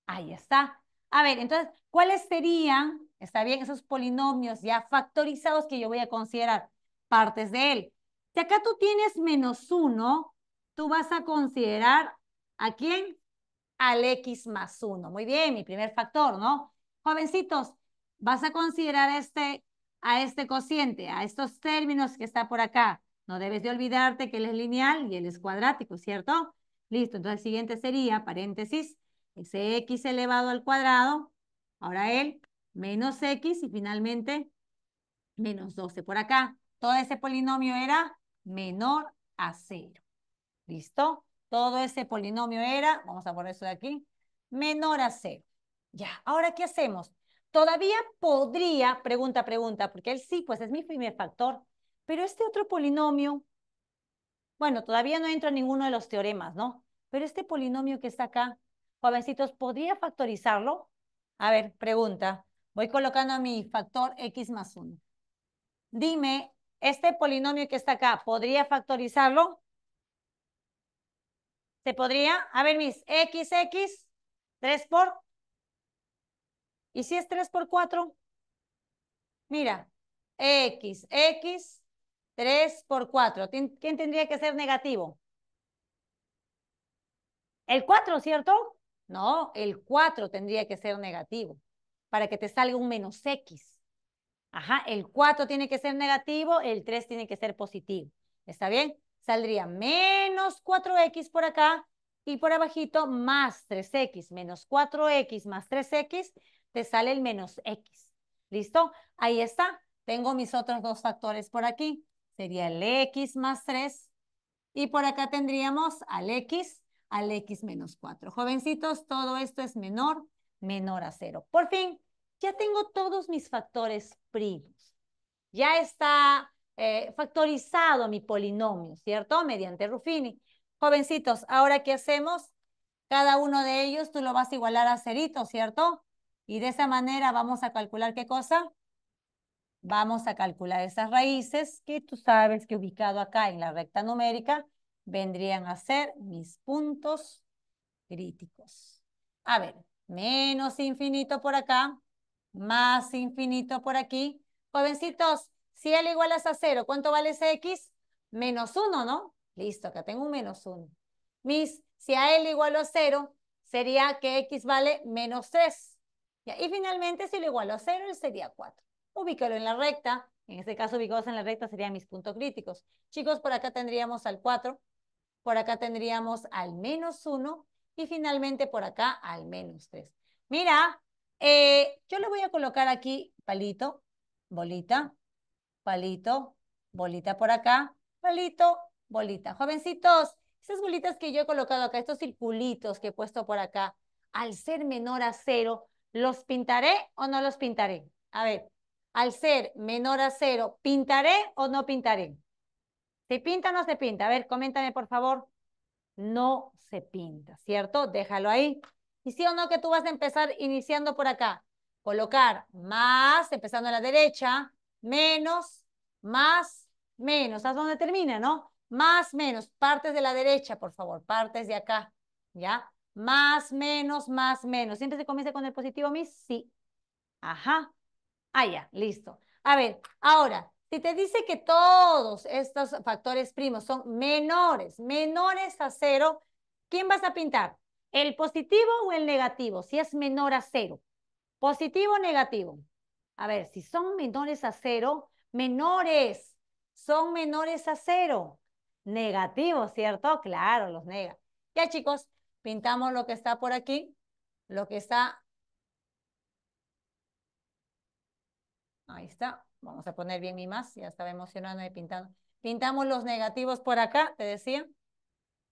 Ahí está. A ver, entonces, ¿cuáles serían ¿Está bien? Esos polinomios ya factorizados que yo voy a considerar partes de él. Si acá tú tienes menos 1, tú vas a considerar a quién? Al x más 1. Muy bien, mi primer factor, ¿no? Jovencitos, vas a considerar este, a este cociente, a estos términos que está por acá. No debes de olvidarte que él es lineal y él es cuadrático, ¿cierto? Listo, entonces el siguiente sería, paréntesis, ese x elevado al cuadrado, ahora él, menos x y finalmente menos 12. Por acá, todo ese polinomio era menor a 0. ¿Listo? Todo ese polinomio era, vamos a poner eso de aquí, menor a 0. Ya, ahora ¿qué hacemos? Todavía podría, pregunta, pregunta, porque él sí, pues es mi primer factor, pero este otro polinomio, bueno, todavía no entro en ninguno de los teoremas, ¿no? Pero este polinomio que está acá, jovencitos, ¿podría factorizarlo? A ver, pregunta. Voy colocando mi factor x más 1. Dime, este polinomio que está acá, ¿podría factorizarlo? ¿Se podría? A ver, mis, x, x, 3 por... ¿Y si es 3 por 4? Mira, x, x, 3 por 4. ¿Quién tendría que ser negativo? El 4, ¿cierto? No, el 4 tendría que ser negativo para que te salga un menos X. Ajá, el 4 tiene que ser negativo, el 3 tiene que ser positivo. ¿Está bien? Saldría menos 4X por acá y por abajito más 3X. Menos 4X más 3X, te sale el menos X. ¿Listo? Ahí está. Tengo mis otros dos factores por aquí. Sería el X más 3 y por acá tendríamos al X, al X menos 4. Jovencitos, todo esto es menor menor a cero. Por fin, ya tengo todos mis factores primos. Ya está eh, factorizado mi polinomio, ¿cierto? Mediante Ruffini. Jovencitos, ¿ahora qué hacemos? Cada uno de ellos tú lo vas a igualar a cerito, ¿cierto? Y de esa manera vamos a calcular qué cosa? Vamos a calcular esas raíces que tú sabes que ubicado acá en la recta numérica vendrían a ser mis puntos críticos. A ver, menos infinito por acá, más infinito por aquí. Jovencitos, si L igualas a cero, ¿cuánto vale ese X? Menos 1, ¿no? Listo, acá tengo un menos uno. Mis, si a L igualo a cero, sería que X vale menos 3. Y finalmente, si lo igualo a cero, él sería 4. Ubícalo en la recta. En este caso, ubicados en la recta serían mis puntos críticos. Chicos, por acá tendríamos al 4. Por acá tendríamos al menos 1 y finalmente por acá al menos tres. Mira, eh, yo le voy a colocar aquí palito, bolita, palito, bolita por acá, palito, bolita. Jovencitos, esas bolitas que yo he colocado acá, estos circulitos que he puesto por acá, al ser menor a cero, ¿los pintaré o no los pintaré? A ver, al ser menor a cero, ¿pintaré o no pintaré? ¿Se pinta o no se pinta? A ver, coméntame por favor no se pinta, ¿cierto? Déjalo ahí. Y sí o no que tú vas a empezar iniciando por acá. Colocar más, empezando a la derecha, menos, más, menos. ¿Hasta dónde termina, no? Más, menos. Partes de la derecha, por favor. Partes de acá, ¿ya? Más, menos, más, menos. ¿Siempre se comienza con el positivo, Miss? Sí. Ajá. Ah, ya, listo. A ver, ahora, si te dice que todos estos factores primos son menores, menores a cero, ¿quién vas a pintar? ¿El positivo o el negativo? Si es menor a cero. ¿Positivo o negativo? A ver, si son menores a cero, menores, son menores a cero. Negativo, ¿cierto? Claro, los nega. Ya chicos, pintamos lo que está por aquí, lo que está... Ahí está vamos a poner bien mi más, ya estaba emocionando y pintando. Pintamos los negativos por acá, te decía,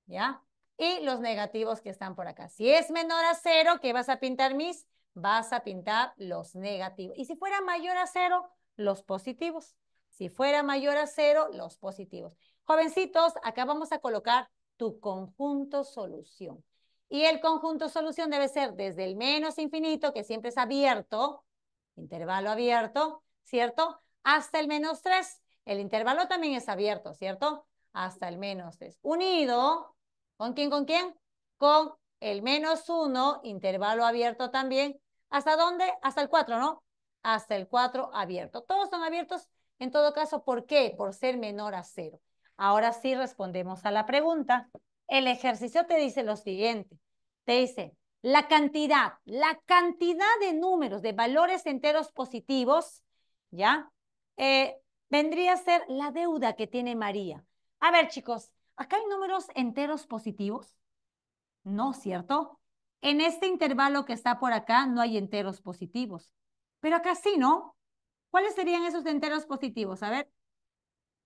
¿ya? Y los negativos que están por acá. Si es menor a cero, ¿qué vas a pintar mis? Vas a pintar los negativos. Y si fuera mayor a cero, los positivos. Si fuera mayor a cero, los positivos. Jovencitos, acá vamos a colocar tu conjunto solución. Y el conjunto solución debe ser desde el menos infinito, que siempre es abierto, intervalo abierto, ¿cierto? Hasta el menos 3. El intervalo también es abierto, ¿cierto? Hasta el menos 3. Unido, ¿con quién, con quién? Con el menos 1, intervalo abierto también. ¿Hasta dónde? Hasta el 4, ¿no? Hasta el 4 abierto. Todos son abiertos, en todo caso, ¿por qué? Por ser menor a 0. Ahora sí respondemos a la pregunta. El ejercicio te dice lo siguiente. Te dice, la cantidad, la cantidad de números, de valores enteros positivos ¿ya? Eh, vendría a ser la deuda que tiene María. A ver, chicos, acá hay números enteros positivos. No, ¿cierto? En este intervalo que está por acá no hay enteros positivos. Pero acá sí, ¿no? ¿Cuáles serían esos enteros positivos? A ver,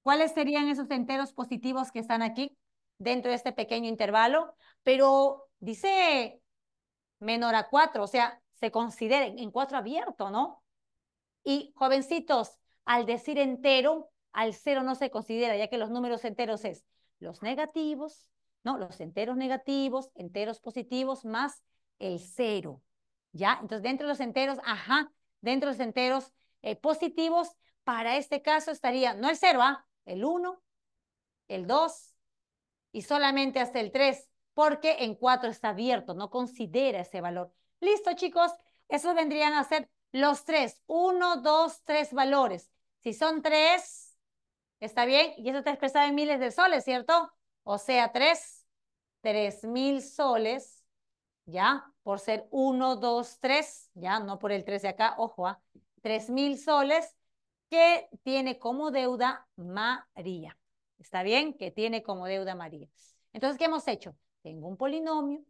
¿cuáles serían esos enteros positivos que están aquí dentro de este pequeño intervalo? Pero dice menor a cuatro, o sea, se considera en cuatro abierto, ¿no? Y jovencitos, al decir entero, al cero no se considera, ya que los números enteros es los negativos, ¿no? Los enteros negativos, enteros positivos, más el cero, ¿ya? Entonces, dentro de los enteros, ajá, dentro de los enteros eh, positivos, para este caso estaría, no el cero, ¿ah? El 1, el 2 y solamente hasta el 3, porque en 4 está abierto, no considera ese valor. Listo, chicos, esos vendrían a ser los tres, uno, dos, tres valores. Si son tres, ¿está bien? Y eso está expresado en miles de soles, ¿cierto? O sea, tres, tres mil soles, ¿ya? Por ser uno, dos, tres, ¿ya? No por el tres de acá, ojo, ¿ah? Tres mil soles que tiene como deuda María. ¿Está bien? Que tiene como deuda María. Entonces, ¿qué hemos hecho? Tengo un polinomio,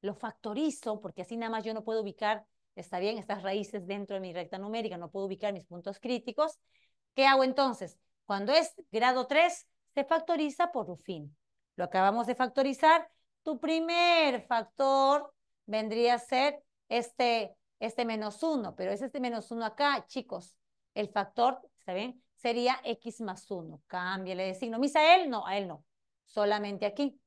lo factorizo, porque así nada más yo no puedo ubicar está bien, estas raíces dentro de mi recta numérica, no puedo ubicar mis puntos críticos. ¿Qué hago entonces? Cuando es grado 3, se factoriza por fin, Lo acabamos de factorizar. Tu primer factor vendría a ser este, este menos 1, pero es este menos 1 acá, chicos. El factor, ¿está bien? Sería x más 1. Cámbiale de signo. ¿Misa a él? No, a él no. Solamente aquí.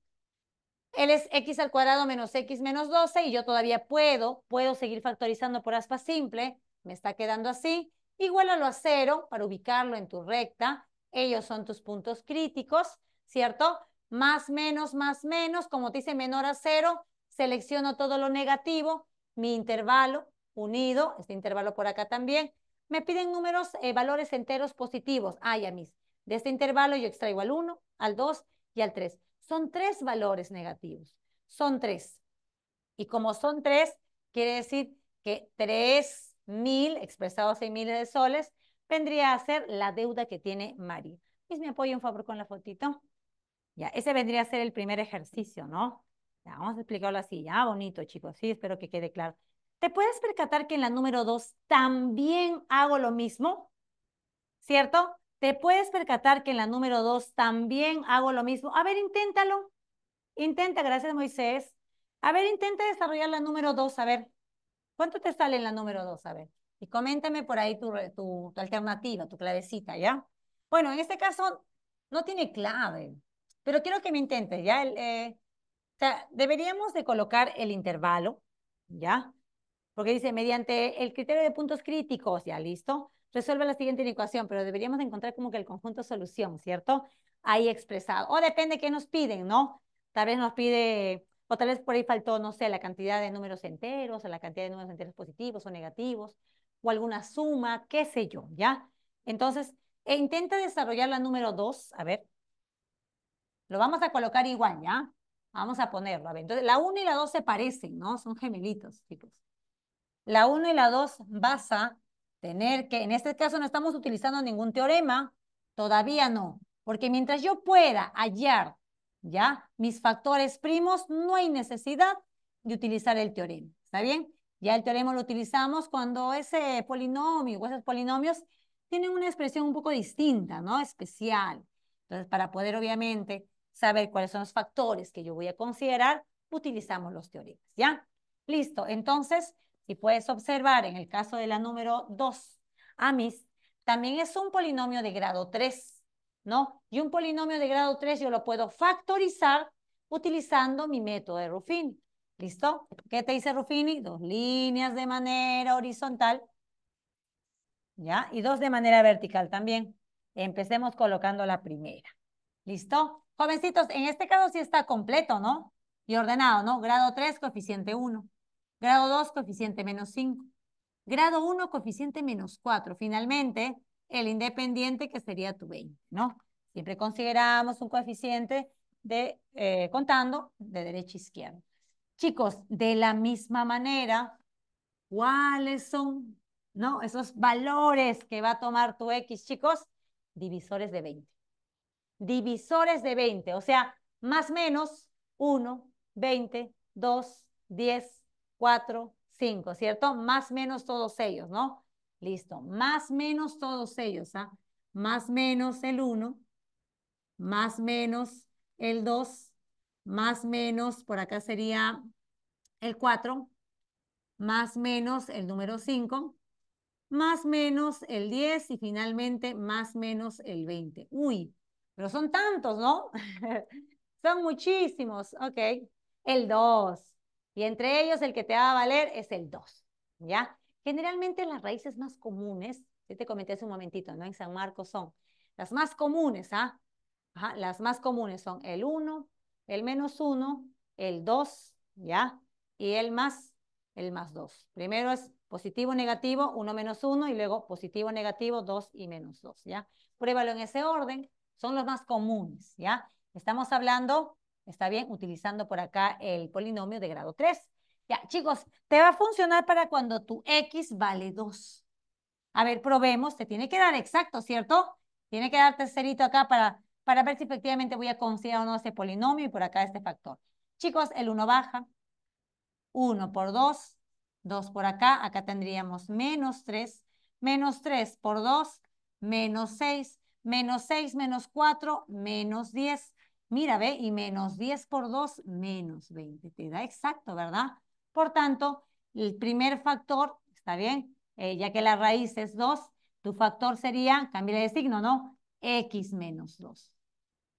Él es x al cuadrado menos x menos 12 y yo todavía puedo, puedo seguir factorizando por aspa simple. Me está quedando así. Igualalo a cero para ubicarlo en tu recta. Ellos son tus puntos críticos, ¿cierto? Más, menos, más, menos. Como te dice menor a cero, selecciono todo lo negativo. Mi intervalo unido, este intervalo por acá también. Me piden números, eh, valores enteros positivos. Ah, a mis. De este intervalo yo extraigo al 1, al 2 y al 3. Son tres valores negativos. Son tres. Y como son tres, quiere decir que tres expresados en miles de soles, vendría a ser la deuda que tiene María. ¿Y me apoyo un favor con la fotito? Ya, ese vendría a ser el primer ejercicio, ¿no? vamos a explicarlo así, ya, bonito, chicos, sí, espero que quede claro. ¿Te puedes percatar que en la número dos también hago lo mismo? ¿Cierto? Te puedes percatar que en la número dos también hago lo mismo. A ver, inténtalo. Intenta, gracias Moisés. A ver, intenta desarrollar la número dos. A ver, ¿cuánto te sale en la número dos? A ver. Y coméntame por ahí tu, alternativa, tu clavecita, ¿ya? Bueno, en este caso no tiene clave, pero quiero que me intentes, ¿ya? Eh, o sea, deberíamos de colocar el intervalo, ¿ya? Porque dice, mediante el criterio de puntos críticos, ¿ya listo? resuelve la siguiente ecuación, pero deberíamos encontrar como que el conjunto solución, ¿cierto? Ahí expresado. O depende de qué nos piden, ¿no? Tal vez nos pide, o tal vez por ahí faltó, no sé, la cantidad de números enteros, o la cantidad de números enteros positivos o negativos, o alguna suma, qué sé yo, ¿ya? Entonces, e intenta desarrollar la número dos, a ver. Lo vamos a colocar igual, ¿ya? Vamos a ponerlo, a ver. Entonces, la 1 y la 2 se parecen, ¿no? Son gemelitos, chicos. La 1 y la 2 basa tener que, en este caso no estamos utilizando ningún teorema, todavía no, porque mientras yo pueda hallar ya mis factores primos, no hay necesidad de utilizar el teorema, ¿está bien? Ya el teorema lo utilizamos cuando ese polinomio o esos polinomios tienen una expresión un poco distinta, ¿no? Especial. Entonces, para poder obviamente saber cuáles son los factores que yo voy a considerar, utilizamos los teoremas, ¿ya? Listo, entonces y puedes observar, en el caso de la número 2, AMIS, también es un polinomio de grado 3, ¿no? Y un polinomio de grado 3 yo lo puedo factorizar utilizando mi método de Ruffini. ¿Listo? ¿Qué te dice Ruffini? Dos líneas de manera horizontal, ¿ya? Y dos de manera vertical también. Empecemos colocando la primera. ¿Listo? Jovencitos, en este caso sí está completo, ¿no? Y ordenado, ¿no? Grado 3, coeficiente 1. Grado 2, coeficiente menos 5. Grado 1, coeficiente menos 4. Finalmente, el independiente que sería tu 20, ¿no? Siempre consideramos un coeficiente de eh, contando de derecha a izquierda. Chicos, de la misma manera, ¿cuáles son ¿no? esos valores que va a tomar tu X, chicos? Divisores de 20. Divisores de 20, o sea, más menos 1, 20, 2, 10, 4, 5, ¿cierto? Más menos todos ellos, ¿no? Listo. Más menos todos ellos, ¿ah? Más menos el 1, más menos el 2, más menos, por acá sería el 4, más menos el número 5, más menos el 10 y finalmente más menos el 20. Uy, pero son tantos, ¿no? son muchísimos. Ok. El 2, y entre ellos el que te va a valer es el 2, ¿ya? Generalmente las raíces más comunes, yo te comenté hace un momentito, ¿no? En San Marcos son las más comunes, ¿ah? las más comunes son el 1, el menos 1, el 2, ¿ya? Y el más, el más 2. Primero es positivo, negativo, 1 menos 1 y luego positivo, negativo, 2 y menos 2, ¿ya? Pruébalo en ese orden, son los más comunes, ¿ya? Estamos hablando ¿Está bien? Utilizando por acá el polinomio de grado 3. Ya, chicos, te va a funcionar para cuando tu x vale 2. A ver, probemos. Te tiene que dar exacto, ¿cierto? Tiene que dar tercerito acá para, ver si efectivamente voy a considerar o no este polinomio y por acá este factor. Chicos, el 1 baja. 1 por 2. 2 por acá. Acá tendríamos menos 3. Menos 3 por 2. Menos 6. Menos 6 menos 4. Menos 10. Mira, ve, y menos 10 por 2, menos 20. Te da exacto, ¿verdad? Por tanto, el primer factor, ¿está bien? Eh, ya que la raíz es 2, tu factor sería, cámbiale de signo, ¿no? X menos 2.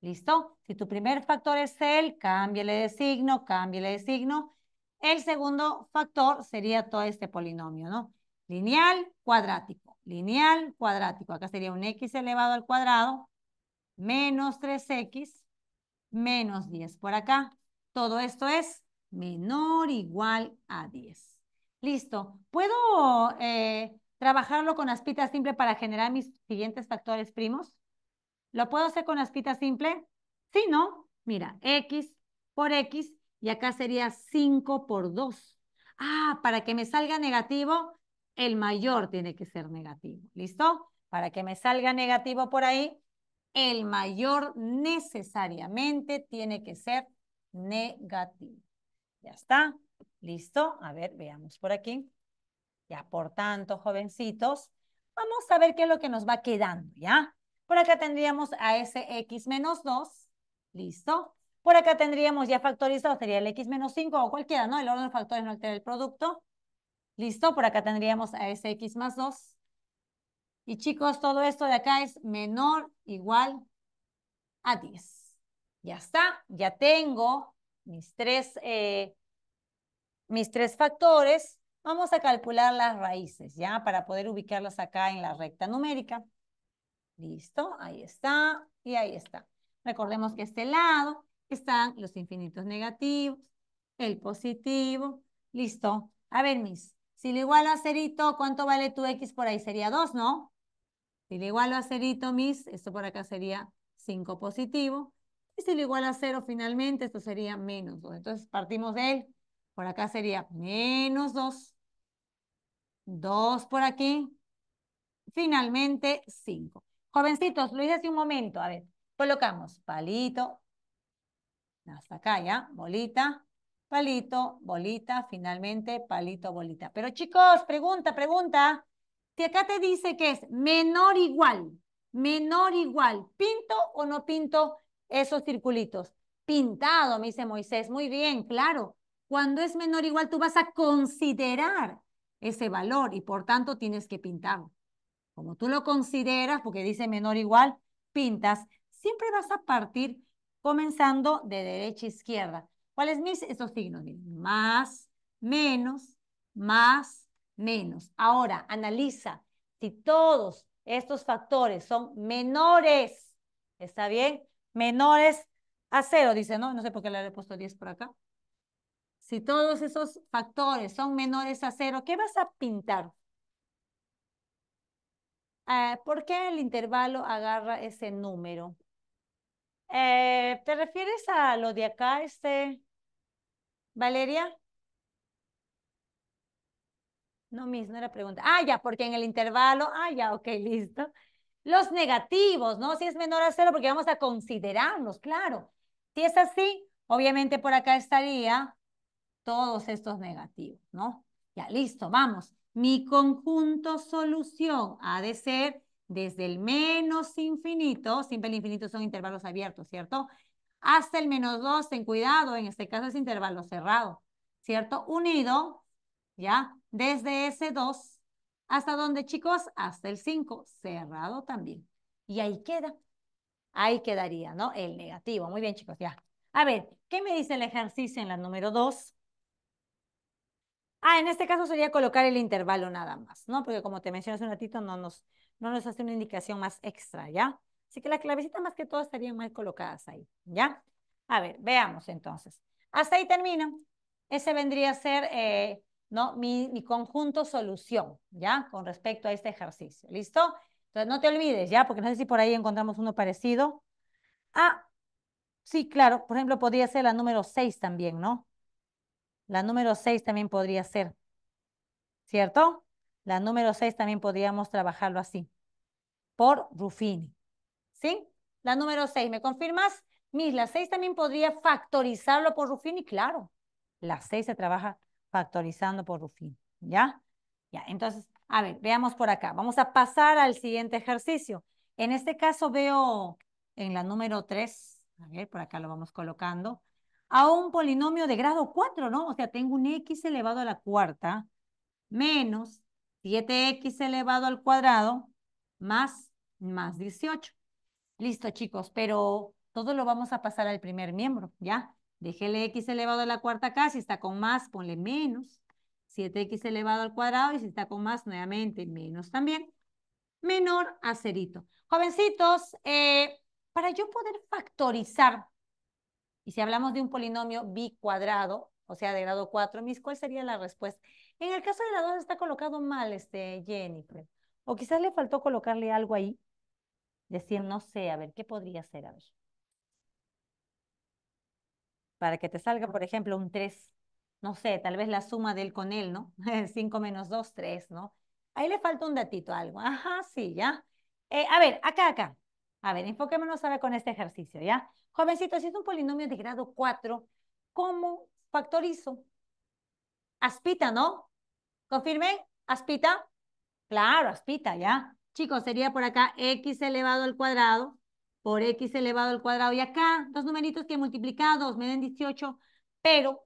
¿Listo? Si tu primer factor es el, cámbiale de signo, cámbiale de signo. El segundo factor sería todo este polinomio, ¿no? Lineal, cuadrático, lineal, cuadrático. Acá sería un x elevado al cuadrado menos 3x menos 10 por acá. Todo esto es menor igual a 10. Listo. ¿Puedo eh, trabajarlo con aspita simple para generar mis siguientes factores primos? ¿Lo puedo hacer con aspita simple? si ¿no? Mira, x por x y acá sería 5 por 2. Ah, para que me salga negativo, el mayor tiene que ser negativo. ¿Listo? Para que me salga negativo por ahí, el mayor necesariamente tiene que ser negativo. Ya está. ¿Listo? A ver, veamos por aquí. Ya, por tanto, jovencitos, vamos a ver qué es lo que nos va quedando, ¿ya? Por acá tendríamos a ese x menos 2, ¿listo? Por acá tendríamos ya factorizado, sería el x menos 5 o cualquiera, ¿no? El orden de factores no altera el producto. ¿Listo? Por acá tendríamos a ese x más 2. Y chicos, todo esto de acá es menor igual a 10. Ya está, ya tengo mis tres, eh, mis tres factores. Vamos a calcular las raíces, ¿ya? Para poder ubicarlas acá en la recta numérica. Listo, ahí está y ahí está. Recordemos que este lado están los infinitos negativos, el positivo. Listo. A ver, mis, si lo igualo a cerito, ¿cuánto vale tu x por ahí? Sería 2, ¿no? Si le igualo a cerito mis, esto por acá sería 5 positivo. Y si le igualo a 0 finalmente, esto sería menos 2. Entonces partimos de él. Por acá sería menos 2. 2 por aquí. Finalmente 5. Jovencitos, lo hice hace un momento. A ver, colocamos palito. Hasta acá ya, bolita, palito, bolita, finalmente palito, bolita. Pero chicos, pregunta, pregunta que acá te dice que es menor igual, menor igual, ¿pinto o no pinto esos circulitos? Pintado, me dice Moisés, muy bien, claro. Cuando es menor igual, tú vas a considerar ese valor y por tanto tienes que pintarlo. Como tú lo consideras, porque dice menor igual, pintas, siempre vas a partir comenzando de derecha a izquierda. ¿Cuáles mis esos signos? Más, menos, más, menos. Ahora, analiza si todos estos factores son menores, ¿está bien? Menores a cero, dice, ¿no? No sé por qué le he puesto 10 por acá. Si todos esos factores son menores a cero, ¿qué vas a pintar? Eh, ¿Por qué el intervalo agarra ese número? Eh, ¿Te refieres a lo de acá, este, Valeria? No, mis, no era pregunta. Ah, ya, porque en el intervalo, ah, ya, ok, listo. Los negativos, ¿no? Si es menor a cero, porque vamos a considerarlos, claro. Si es así, obviamente por acá estaría todos estos negativos, ¿no? Ya, listo, vamos. Mi conjunto solución ha de ser desde el menos infinito, siempre el infinito son intervalos abiertos, ¿cierto? Hasta el menos 2, ten cuidado, en este caso es intervalo cerrado, ¿cierto? Unido, ¿ya? Desde ese 2 hasta dónde, chicos, hasta el 5, cerrado también. Y ahí queda. Ahí quedaría, ¿no? El negativo. Muy bien, chicos, ya. A ver, ¿qué me dice el ejercicio en la número 2? Ah, en este caso sería colocar el intervalo nada más, ¿no? Porque como te mencioné hace un ratito, no nos, no nos hace una indicación más extra, ¿ya? Así que la clavecita más que todo estarían mal colocadas ahí, ¿ya? A ver, veamos entonces. Hasta ahí termina. Ese vendría a ser eh, ¿no? Mi, conjunto solución, ¿ya? Con respecto a este ejercicio, ¿listo? Entonces, no te olvides, ¿ya? Porque no sé si por ahí encontramos uno parecido. Ah, sí, claro, por ejemplo, podría ser la número 6 también, ¿no? La número 6 también podría ser, ¿cierto? La número 6 también podríamos trabajarlo así, por Ruffini, ¿sí? La número 6, ¿me confirmas? Mis, la 6 también podría factorizarlo por Ruffini, claro. La 6 se trabaja factorizando por Rufino, ¿ya? Ya, entonces, a ver, veamos por acá. Vamos a pasar al siguiente ejercicio. En este caso veo en la número 3, a ver, por acá lo vamos colocando, a un polinomio de grado 4, ¿no? O sea, tengo un x elevado a la cuarta menos 7x elevado al cuadrado más, más 18. Listo, chicos, pero todo lo vamos a pasar al primer miembro, ¿ya? Déjele x elevado a la cuarta acá, si está con más, ponle menos. 7x elevado al cuadrado y si está con más, nuevamente menos también. Menor acerito Jovencitos, eh, para yo poder factorizar, y si hablamos de un polinomio bi cuadrado, o sea, de grado 4, mis, ¿cuál sería la respuesta? En el caso de la 2 está colocado mal, este, Jennifer. O quizás le faltó colocarle algo ahí. Decir, no sé, a ver, ¿qué podría ser? A ver para que te salga, por ejemplo, un 3. No sé, tal vez la suma del con él, ¿no? 5 menos 2, 3, ¿no? Ahí le falta un datito, algo. Ajá, sí, ya. Eh, a ver, acá, acá. A ver, enfoquémonos ahora con este ejercicio, ¿ya? Jovencito, si es un polinomio de grado 4, ¿cómo factorizo? Aspita, ¿no? Confirme, ¿Aspita? Claro, aspita, ¿ya? Chicos, sería por acá x elevado al cuadrado por x elevado al cuadrado. Y acá, dos numeritos que multiplicados me den 18, pero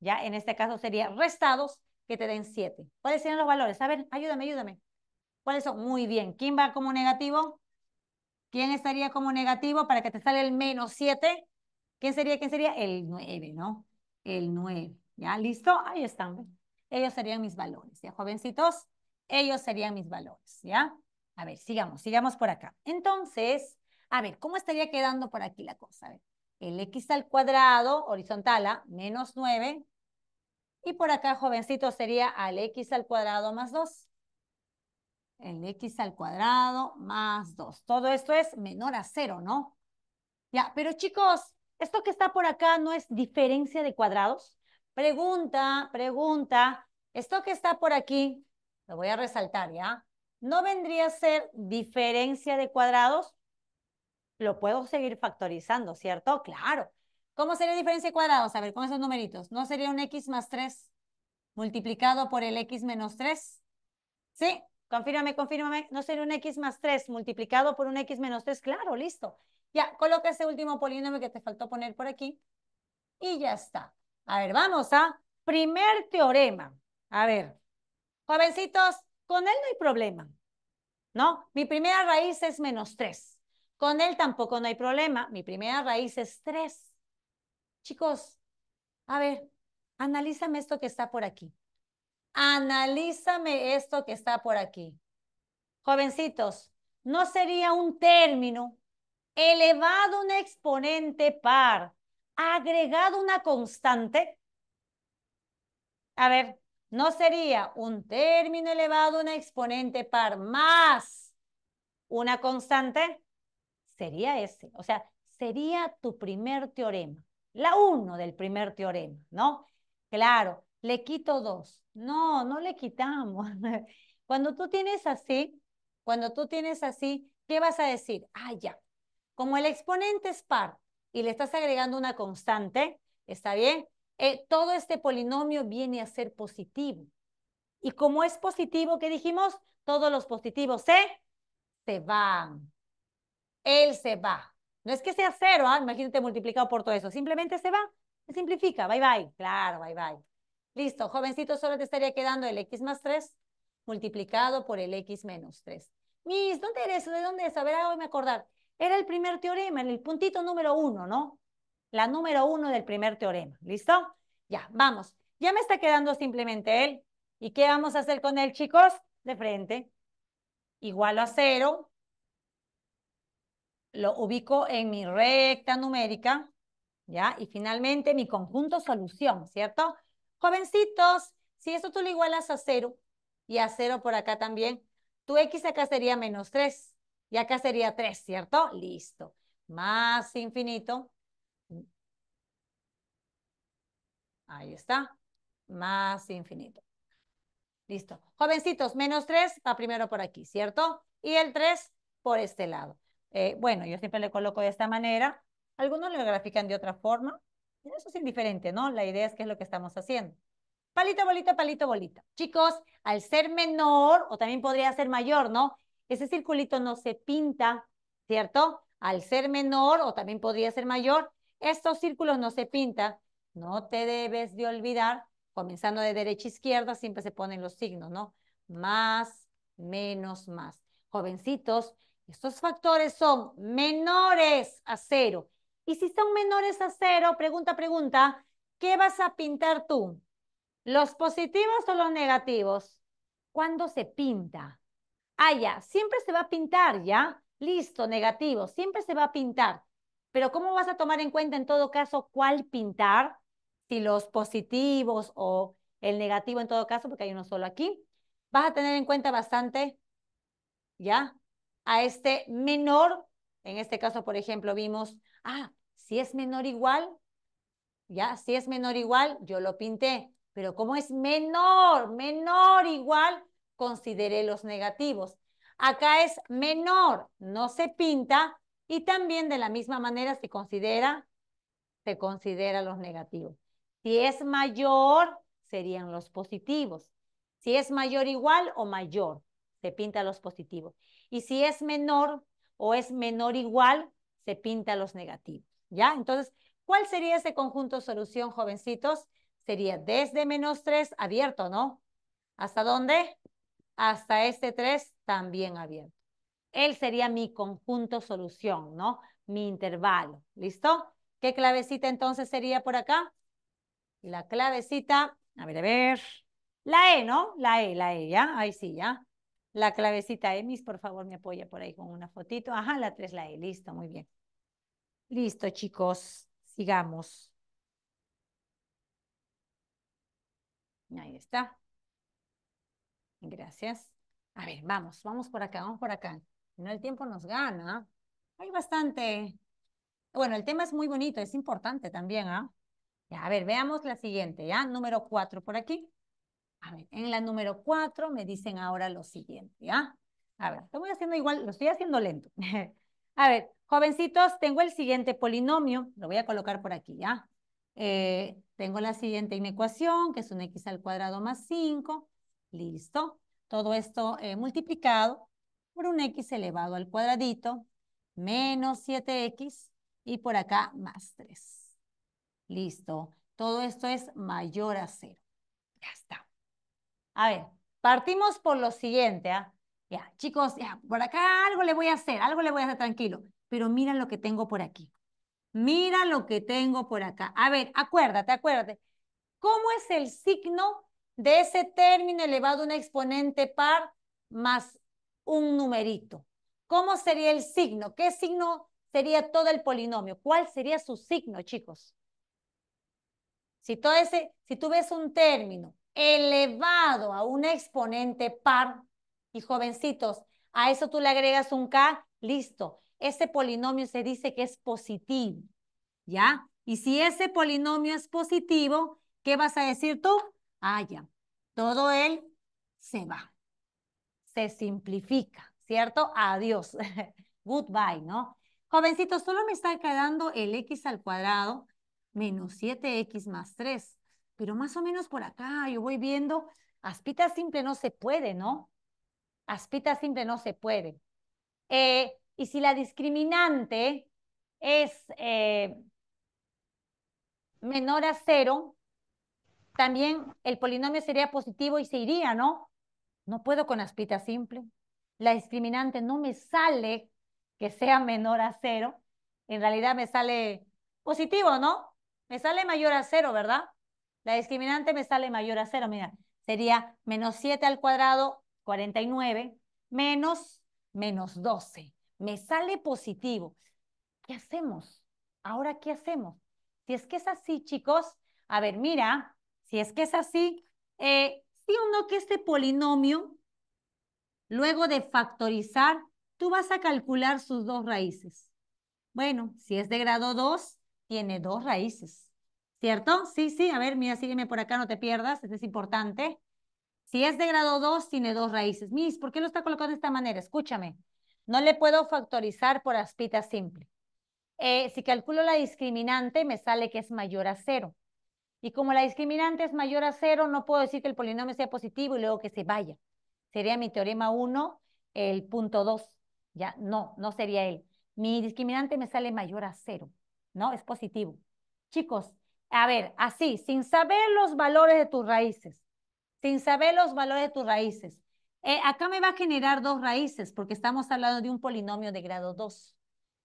ya en este caso serían restados que te den 7. ¿Cuáles serían los valores? A ver, ayúdame, ayúdame. ¿Cuáles son? Muy bien. ¿Quién va como negativo? ¿Quién estaría como negativo para que te sale el menos 7? ¿Quién sería? ¿Quién sería? El 9, ¿no? El 9. ¿Ya? ¿Listo? Ahí están. Ellos serían mis valores, ¿ya, jovencitos? Ellos serían mis valores, ¿ya? A ver, sigamos, sigamos por acá. Entonces, a ver, ¿cómo estaría quedando por aquí la cosa? el x al cuadrado horizontal a menos 9. Y por acá, jovencito, sería al x al cuadrado más 2. El x al cuadrado más 2. Todo esto es menor a 0, ¿no? Ya, pero chicos, esto que está por acá no es diferencia de cuadrados. Pregunta, pregunta. Esto que está por aquí, lo voy a resaltar, ¿ya? ¿No vendría a ser diferencia de cuadrados? lo puedo seguir factorizando, ¿cierto? Claro. ¿Cómo sería diferencia de cuadrados? A ver, con esos numeritos. ¿No sería un x más 3 multiplicado por el x menos 3? ¿Sí? Confírame, confírmame. ¿No sería un x más 3 multiplicado por un x menos 3? Claro, listo. Ya, coloca ese último polinomio que te faltó poner por aquí. Y ya está. A ver, vamos a primer teorema. A ver, jovencitos, con él no hay problema. ¿No? Mi primera raíz es menos 3. Con él tampoco no hay problema. Mi primera raíz es 3. Chicos, a ver, analízame esto que está por aquí. Analízame esto que está por aquí. Jovencitos, ¿no sería un término elevado un exponente par, agregado una constante? A ver, ¿no sería un término elevado a un exponente par más una constante? sería ese. O sea, sería tu primer teorema, la uno del primer teorema, ¿no? Claro, le quito dos. No, no le quitamos. Cuando tú tienes así, cuando tú tienes así, ¿qué vas a decir? Ah, ya. Como el exponente es par y le estás agregando una constante, ¿está bien? Eh, todo este polinomio viene a ser positivo. Y como es positivo, ¿qué dijimos? Todos los positivos se, se van él se va. No es que sea cero, ¿ah? imagínate multiplicado por todo eso. Simplemente se va, se simplifica. Bye bye. Claro, bye bye. Listo, jovencito, solo te estaría quedando el x más 3 multiplicado por el x menos 3. Mis, ¿dónde eres? ¿De dónde es? A ver, voy a acordar. Era el primer teorema, en el puntito número 1, ¿no? La número 1 del primer teorema. ¿Listo? Ya, vamos. Ya me está quedando simplemente él. ¿Y qué vamos a hacer con él, chicos? De frente. Igual a cero lo ubico en mi recta numérica, ¿ya? Y finalmente mi conjunto solución, ¿cierto? Jovencitos, si esto tú lo igualas a cero y a cero por acá también, tu x acá sería menos 3 y acá sería 3, ¿cierto? Listo. Más infinito. Ahí está. Más infinito. Listo. Jovencitos, menos 3 va primero por aquí, ¿cierto? Y el 3 por este lado. Eh, bueno, yo siempre le coloco de esta manera, algunos lo grafican de otra forma, eso es indiferente, ¿no? La idea es qué es lo que estamos haciendo. Palito, bolita, palito, bolita. Chicos, al ser menor, o también podría ser mayor, ¿no? Ese circulito no se pinta, ¿cierto? Al ser menor, o también podría ser mayor, estos círculos no se pintan. No te debes de olvidar, comenzando de derecha a izquierda, siempre se ponen los signos, ¿no? Más, menos, más. Jovencitos, estos factores son menores a cero. Y si son menores a cero, pregunta, pregunta, ¿qué vas a pintar tú? ¿Los positivos o los negativos? ¿Cuándo se pinta? Ah, ya, siempre se va a pintar, ¿ya? Listo, negativo, siempre se va a pintar. Pero ¿cómo vas a tomar en cuenta en todo caso cuál pintar? Si los positivos o el negativo en todo caso, porque hay uno solo aquí. Vas a tener en cuenta bastante, ¿ya? a este menor. En este caso, por ejemplo, vimos, ah, si es menor igual, ya, si es menor igual, yo lo pinté, pero como es menor, menor igual, consideré los negativos. Acá es menor, no se pinta, y también de la misma manera se considera, se considera los negativos. Si es mayor, serían los positivos. Si es mayor igual o mayor, se pinta los positivos. Y si es menor o es menor igual, se pinta los negativos. ¿Ya? Entonces, ¿cuál sería ese conjunto solución, jovencitos? Sería desde menos 3 abierto, ¿no? ¿Hasta dónde? Hasta este 3 también abierto. Él sería mi conjunto solución, ¿no? Mi intervalo. ¿Listo? ¿Qué clavecita entonces sería por acá? La clavecita, a ver, a ver. La E, ¿no? La E, la E, ¿ya? Ahí sí, ¿ya? La clavecita Emis, por favor, me apoya por ahí con una fotito. Ajá, la 3 la E, listo, muy bien. Listo, chicos, sigamos. Ahí está. Gracias. A ver, vamos, vamos por acá, vamos por acá. No, el tiempo nos gana. Hay bastante. Bueno, el tema es muy bonito, es importante también, ¿ah? a ver, veamos la siguiente, ¿ya? Número 4 por aquí. A ver, en la número 4 me dicen ahora lo siguiente, ¿ya? A ver, lo voy haciendo igual, lo estoy haciendo lento. a ver, jovencitos, tengo el siguiente polinomio, lo voy a colocar por aquí, ¿ya? Eh, tengo la siguiente inecuación, que es un x al cuadrado más 5, listo. Todo esto eh, multiplicado por un x elevado al cuadradito, menos 7x, y por acá más 3. Listo. Todo esto es mayor a 0. Ya está. A ver, partimos por lo siguiente. ¿ah? Ya, chicos, ya, por acá algo le voy a hacer, algo le voy a hacer tranquilo. Pero mira lo que tengo por aquí. Mira lo que tengo por acá. A ver, acuérdate, acuérdate. ¿Cómo es el signo de ese término elevado a un exponente par más un numerito? ¿Cómo sería el signo? ¿Qué signo sería todo el polinomio? ¿Cuál sería su signo, chicos? Si, todo ese, si tú ves un término elevado a un exponente par. Y jovencitos, a eso tú le agregas un K, listo. Ese polinomio se dice que es positivo, ¿ya? Y si ese polinomio es positivo, ¿qué vas a decir tú? Ah, ya. Todo él se va. Se simplifica, ¿cierto? Adiós. Goodbye, ¿no? Jovencitos, solo me está quedando el x al cuadrado menos 7x más 3 pero más o menos por acá, yo voy viendo, aspita simple no se puede, ¿no? Aspita simple no se puede. Eh, y si la discriminante es eh, menor a cero, también el polinomio sería positivo y se iría, ¿no? No puedo con aspita simple. La discriminante no me sale que sea menor a cero. En realidad me sale positivo, ¿no? Me sale mayor a cero, ¿verdad? La discriminante me sale mayor a 0, mira, sería menos 7 al cuadrado, 49, menos menos 12. Me sale positivo. ¿Qué hacemos? Ahora, ¿qué hacemos? Si es que es así, chicos, a ver, mira, si es que es así, eh, si uno que este polinomio, luego de factorizar, tú vas a calcular sus dos raíces. Bueno, si es de grado 2, tiene dos raíces. ¿Cierto? Sí, sí. A ver, mira, sígueme por acá, no te pierdas. Este es importante. Si es de grado 2, tiene dos raíces. Mis, ¿por qué lo está colocando de esta manera? Escúchame. No le puedo factorizar por aspita simple. Eh, si calculo la discriminante, me sale que es mayor a cero. Y como la discriminante es mayor a cero, no puedo decir que el polinomio sea positivo y luego que se vaya. Sería mi teorema 1, el punto 2. Ya, no, no sería él. Mi discriminante me sale mayor a cero, ¿no? Es positivo. Chicos, a ver, así, sin saber los valores de tus raíces, sin saber los valores de tus raíces. Eh, acá me va a generar dos raíces porque estamos hablando de un polinomio de grado 2,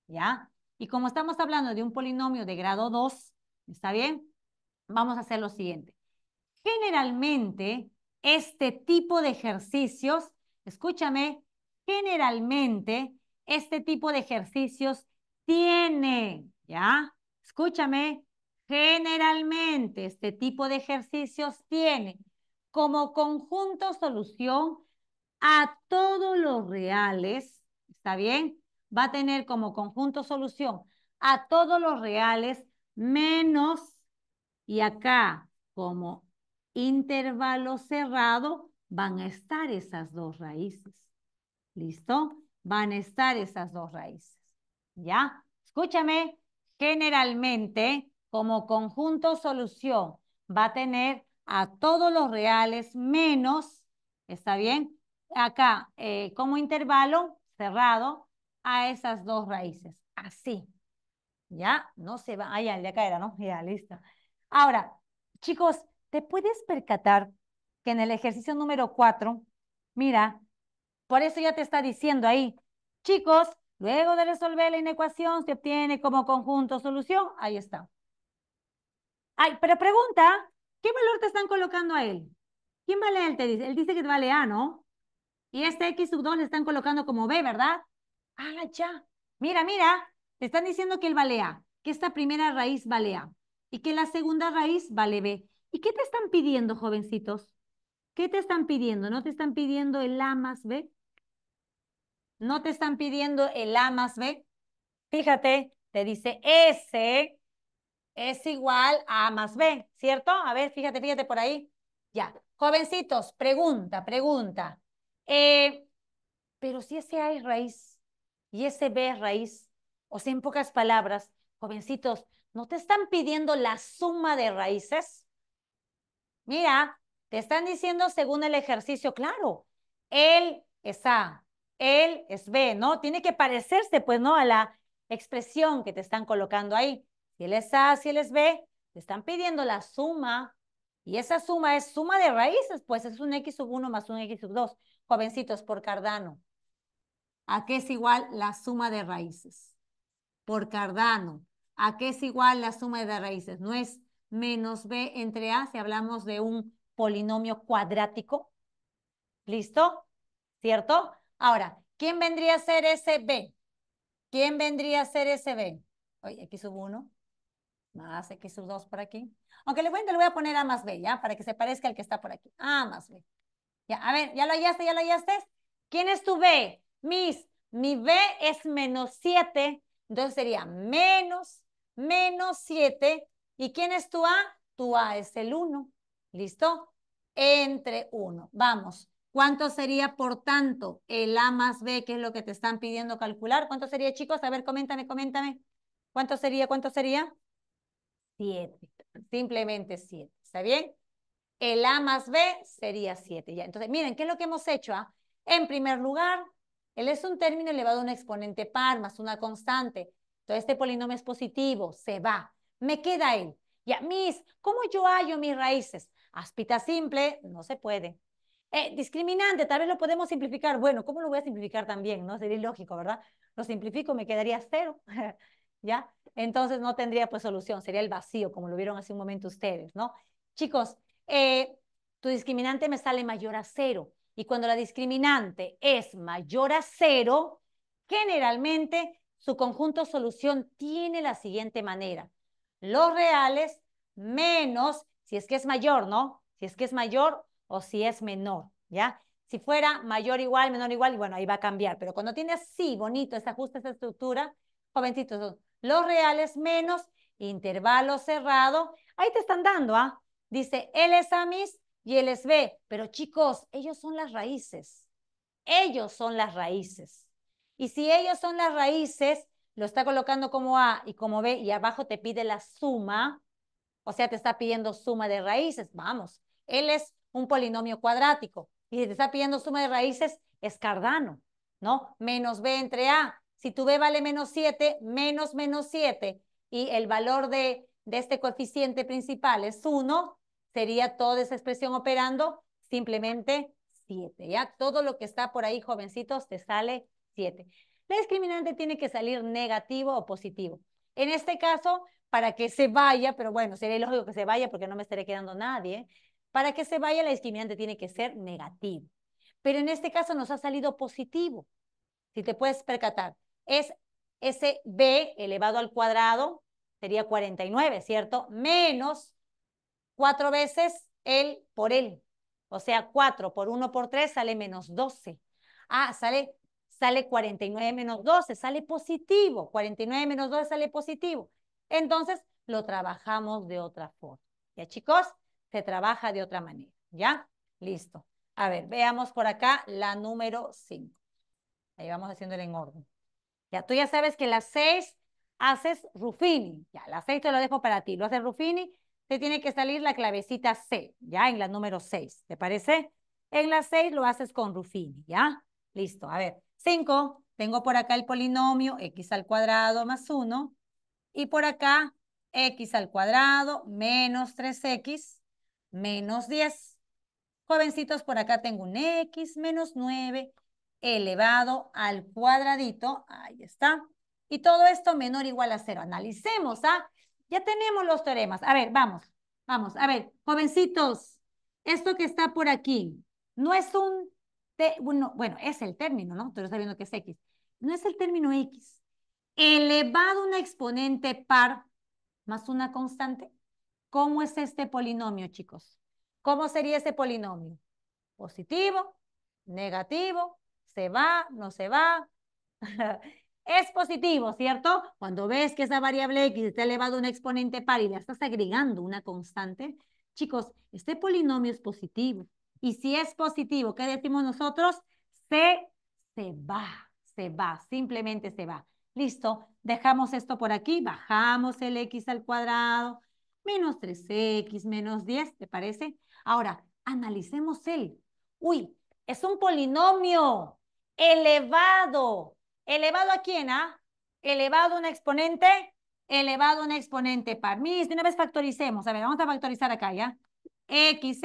¿ya? Y como estamos hablando de un polinomio de grado 2, ¿está bien? Vamos a hacer lo siguiente. Generalmente, este tipo de ejercicios, escúchame, generalmente, este tipo de ejercicios tiene, ¿ya? Escúchame, Generalmente este tipo de ejercicios tiene como conjunto solución a todos los reales, ¿está bien? Va a tener como conjunto solución a todos los reales menos, y acá como intervalo cerrado, van a estar esas dos raíces. ¿Listo? Van a estar esas dos raíces. ¿Ya? Escúchame, generalmente como conjunto solución va a tener a todos los reales menos, ¿está bien? Acá, eh, como intervalo cerrado, a esas dos raíces. Así. Ya, no se va. ahí ya, ya caerá, ¿no? Ya, listo. Ahora, chicos, te puedes percatar que en el ejercicio número 4, mira, por eso ya te está diciendo ahí, chicos, luego de resolver la inecuación se obtiene como conjunto solución, ahí está pero pregunta, ¿qué valor te están colocando a él? ¿Quién vale a él? Te dice, él dice que vale A, ¿no? Y este X sub 2 le están colocando como B, ¿verdad? Ah, ya. Mira, mira, te están diciendo que él vale A, que esta primera raíz vale A y que la segunda raíz vale B. ¿Y qué te están pidiendo, jovencitos? ¿Qué te están pidiendo? ¿No te están pidiendo el A más B? ¿No te están pidiendo el A más B? Fíjate, te dice S es igual a más B, ¿cierto? A ver, fíjate, fíjate por ahí. Ya. Jovencitos, pregunta, pregunta. Eh, pero si ese A es raíz y ese B es raíz, o sea, en pocas palabras, jovencitos, ¿no te están pidiendo la suma de raíces? Mira, te están diciendo según el ejercicio, claro, él es A, él es B, ¿no? Tiene que parecerse, pues, ¿no? A la expresión que te están colocando ahí. Si él es A, si él es B, le están pidiendo la suma y esa suma es suma de raíces, pues es un X sub 1 más un X sub 2. Jovencitos, por Cardano. ¿A qué es igual la suma de raíces? Por Cardano. ¿A qué es igual la suma de raíces? No es menos B entre A si hablamos de un polinomio cuadrático. ¿Listo? ¿Cierto? Ahora, ¿quién vendría a ser ese B? ¿Quién vendría a ser ese B? Oye, x sub 1 más X sub 2 por aquí. Aunque le voy, le voy a poner A más B, ¿ya? Para que se parezca al que está por aquí. A más B. Ya, a ver, ¿ya lo hallaste? ¿Ya lo hallaste? ¿Quién es tu B? Mis. Mi B es menos 7. Entonces sería menos, menos 7. ¿Y quién es tu A? Tu A es el 1. ¿Listo? Entre 1. Vamos. ¿Cuánto sería, por tanto, el A más B, que es lo que te están pidiendo calcular? ¿Cuánto sería, chicos? A ver, coméntame, coméntame. ¿Cuánto sería? ¿Cuánto sería? 7. Simplemente 7. ¿Está bien? El A más B sería 7. Ya. Entonces, miren, ¿qué es lo que hemos hecho? Ah? En primer lugar, él es un término elevado a un exponente par más una constante. Entonces, este polinomio es positivo, se va. Me queda él. Ya, mis, ¿cómo yo hallo mis raíces? Aspita simple, no se puede. Eh, discriminante, tal vez lo podemos simplificar. Bueno, ¿cómo lo voy a simplificar también? No sería lógico, ¿verdad? Lo simplifico, me quedaría cero. ¿ya? Entonces no tendría pues solución, sería el vacío, como lo vieron hace un momento ustedes, ¿no? Chicos, eh, tu discriminante me sale mayor a cero. Y cuando la discriminante es mayor a cero, generalmente su conjunto solución tiene la siguiente manera. Los reales menos, si es que es mayor, ¿no? Si es que es mayor o si es menor, ¿ya? Si fuera mayor igual, menor igual, bueno, ahí va a cambiar. Pero cuando tiene así bonito, esta justa esa estructura, jovencitos, los reales menos intervalo cerrado. Ahí te están dando, ¿ah? Dice él es A mis y él es B. Pero chicos, ellos son las raíces. Ellos son las raíces. Y si ellos son las raíces, lo está colocando como A y como B y abajo te pide la suma. O sea, te está pidiendo suma de raíces. Vamos, él es un polinomio cuadrático. Y si te está pidiendo suma de raíces, es cardano, ¿no? Menos B entre A si tu b vale menos 7, menos menos 7 y el valor de, este coeficiente principal es 1, sería toda esa expresión operando simplemente 7. ¿ya? Todo lo que está por ahí, jovencitos, te sale 7. La discriminante tiene que salir negativo o positivo. En este caso, para que se vaya, pero bueno, sería lógico que se vaya porque no me estaré quedando nadie, para que se vaya la discriminante tiene que ser negativo. Pero en este caso nos ha salido positivo. Si te puedes percatar, es ese b elevado al cuadrado, sería 49, ¿cierto? Menos cuatro veces el por él. O sea, 4 por 1 por 3 sale menos 12. Ah, sale, sale 49 menos 12, sale positivo. 49 menos 12 sale positivo. Entonces, lo trabajamos de otra forma. ¿Ya, chicos? Se trabaja de otra manera. ¿Ya? Listo. A ver, veamos por acá la número 5. Ahí vamos haciéndola en orden. Ya tú ya sabes que las 6 haces Ruffini. Ya, las 6 te lo dejo para ti. Lo haces Ruffini, te tiene que salir la clavecita C, ya en la número 6. ¿Te parece? En la 6 lo haces con Ruffini, ¿ya? Listo. A ver, 5. Tengo por acá el polinomio x al cuadrado más 1. Y por acá x al cuadrado menos 3x menos 10. Jovencitos, por acá tengo un x menos 9 elevado al cuadradito, ahí está. Y todo esto menor o igual a cero. Analicemos, ¿ah? Ya tenemos los teoremas. A ver, vamos, vamos. A ver, jovencitos, esto que está por aquí, no es un, bueno, es el término, ¿no? lo estás viendo que es X. No es el término X. Elevado a una exponente par más una constante. ¿Cómo es este polinomio, chicos? ¿Cómo sería ese polinomio? Positivo, negativo, se va, no se va. es positivo, ¿cierto? Cuando ves que esa variable x está elevada a un exponente par y le estás agregando una constante, chicos, este polinomio es positivo. Y si es positivo, ¿qué decimos nosotros? Se, se va, se va, simplemente se va. Listo, dejamos esto por aquí, bajamos el x al cuadrado, menos 3x, menos 10, ¿te parece? Ahora, analicemos él. Uy, es un polinomio, elevado. ¿Elevado a quién? Ah? Elevado a un exponente, elevado a un exponente Parmis. de una vez factoricemos. A ver, vamos a factorizar acá ya. X,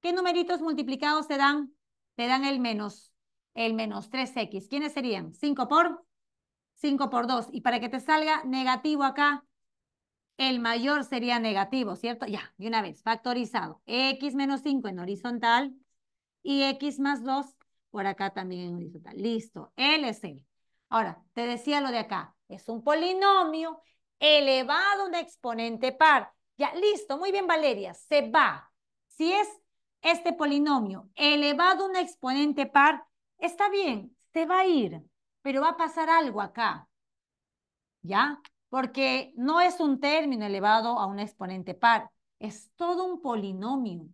¿qué numeritos multiplicados te dan? Te dan el menos, el menos 3X. ¿Quiénes serían? 5 por 5 por 2. Y para que te salga negativo acá, el mayor sería negativo, ¿cierto? Ya, de una vez, factorizado. X menos 5 en horizontal y X más 2 por acá también en horizontal. Listo, L Ahora, te decía lo de acá, es un polinomio elevado a un exponente par. Ya, listo, muy bien Valeria, se va. Si es este polinomio elevado a un exponente par, está bien, se va a ir, pero va a pasar algo acá. ¿Ya? Porque no es un término elevado a un exponente par, es todo un polinomio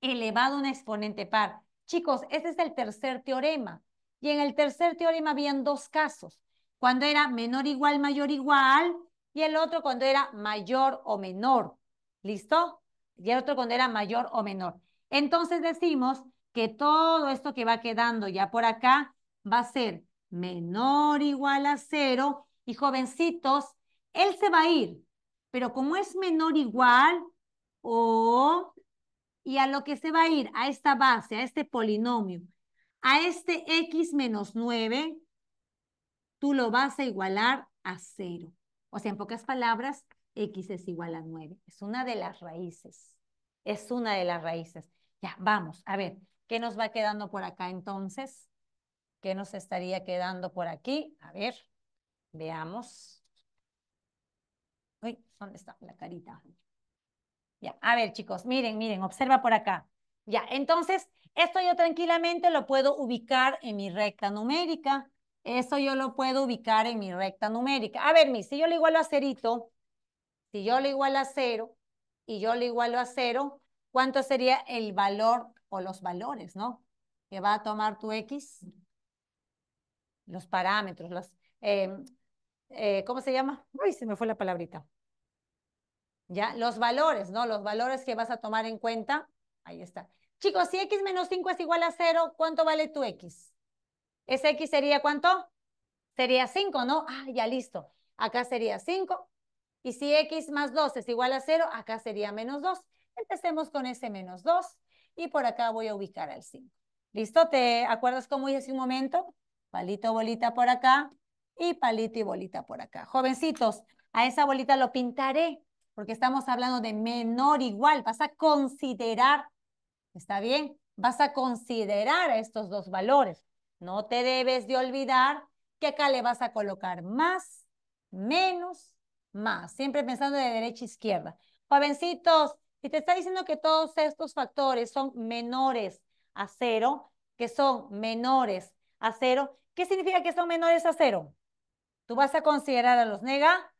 elevado a un exponente par. Chicos, este es el tercer teorema. Y en el tercer teorema habían dos casos. Cuando era menor igual, mayor igual, y el otro cuando era mayor o menor. ¿Listo? Y el otro cuando era mayor o menor. Entonces decimos que todo esto que va quedando ya por acá va a ser menor igual a cero. Y jovencitos, él se va a ir, pero como es menor igual o y a lo que se va a ir, a esta base, a este polinomio, a este x menos 9, tú lo vas a igualar a 0. O sea, en pocas palabras, x es igual a 9. Es una de las raíces. Es una de las raíces. Ya, vamos. A ver, ¿qué nos va quedando por acá entonces? ¿Qué nos estaría quedando por aquí? A ver, veamos. Uy, ¿dónde está la carita? Ya, a ver, chicos, miren, miren, observa por acá. Ya, entonces, esto yo tranquilamente lo puedo ubicar en mi recta numérica. Eso yo lo puedo ubicar en mi recta numérica. A ver, mi, si yo lo igualo a cerito, si yo lo igualo a cero y yo lo igualo a cero, ¿cuánto sería el valor o los valores, no? Que va a tomar tu X. Los parámetros, los... Em, eh, ¿Cómo se llama? Uy, se me fue la palabrita. ¿Ya? Los valores, ¿no? Los valores que vas a tomar en cuenta. Ahí está. Chicos, si x menos 5 es igual a 0, ¿cuánto vale tu x? Ese x sería cuánto? Sería 5, ¿no? Ah, ya listo. Acá sería 5. Y si x más 2 es igual a 0, acá sería menos 2. Empecemos con ese menos 2. Y por acá voy a ubicar al 5. ¿Listo? ¿Te acuerdas cómo hice un momento? Palito, bolita por acá. Y palito y bolita por acá. Jovencitos, a esa bolita lo pintaré porque estamos hablando de menor igual, vas a considerar, ¿está bien? Vas a considerar estos dos valores. No te debes de olvidar que acá le vas a colocar más, menos, más, siempre pensando de derecha a izquierda. Jovencitos, si te está diciendo que todos estos factores son menores a cero, que son menores a cero, ¿qué significa que son menores a cero? Tú vas a considerar a los nega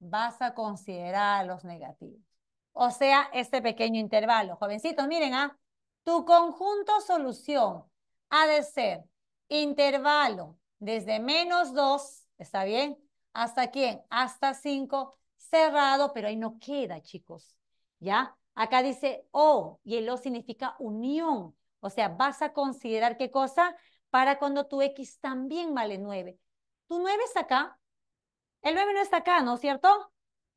vas a considerar los negativos. O sea, este pequeño intervalo. Jovencitos, miren, ¿ah? tu conjunto solución ha de ser intervalo desde menos 2, ¿está bien? ¿Hasta quién? Hasta 5, cerrado, pero ahí no queda, chicos. ¿Ya? Acá dice O y el O significa unión. O sea, vas a considerar qué cosa para cuando tu X también vale 9. Tu 9 es acá, el 9 no está acá, ¿no es cierto?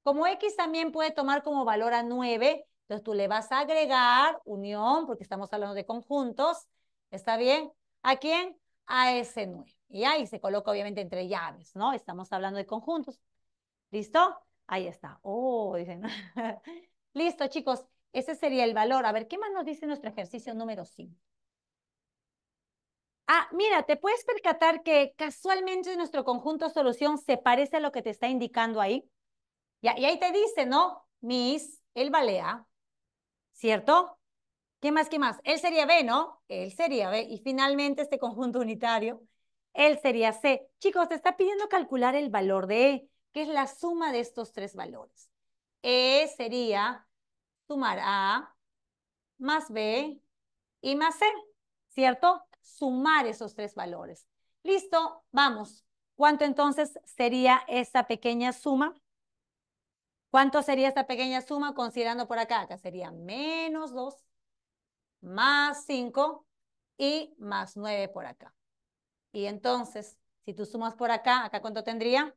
Como X también puede tomar como valor a 9, entonces tú le vas a agregar unión, porque estamos hablando de conjuntos, ¿está bien? ¿A quién? A ese 9. Y ahí se coloca obviamente entre llaves, ¿no? Estamos hablando de conjuntos. ¿Listo? Ahí está. Oh, dicen. Listo, chicos. Ese sería el valor. A ver, ¿qué más nos dice nuestro ejercicio número 5? Ah, mira, te puedes percatar que casualmente nuestro conjunto solución se parece a lo que te está indicando ahí. Y, y ahí te dice, ¿no? Miss, él vale A, ¿cierto? ¿Qué más, qué más? Él sería B, ¿no? Él sería B. Y finalmente este conjunto unitario, él sería C. Chicos, te está pidiendo calcular el valor de E, que es la suma de estos tres valores. E sería sumar A más B y más C, ¿cierto? sumar esos tres valores. Listo, vamos. ¿Cuánto entonces sería esa pequeña suma? ¿Cuánto sería esta pequeña suma considerando por acá? Acá sería menos 2, más 5 y más 9 por acá. Y entonces, si tú sumas por acá, ¿acá cuánto tendría?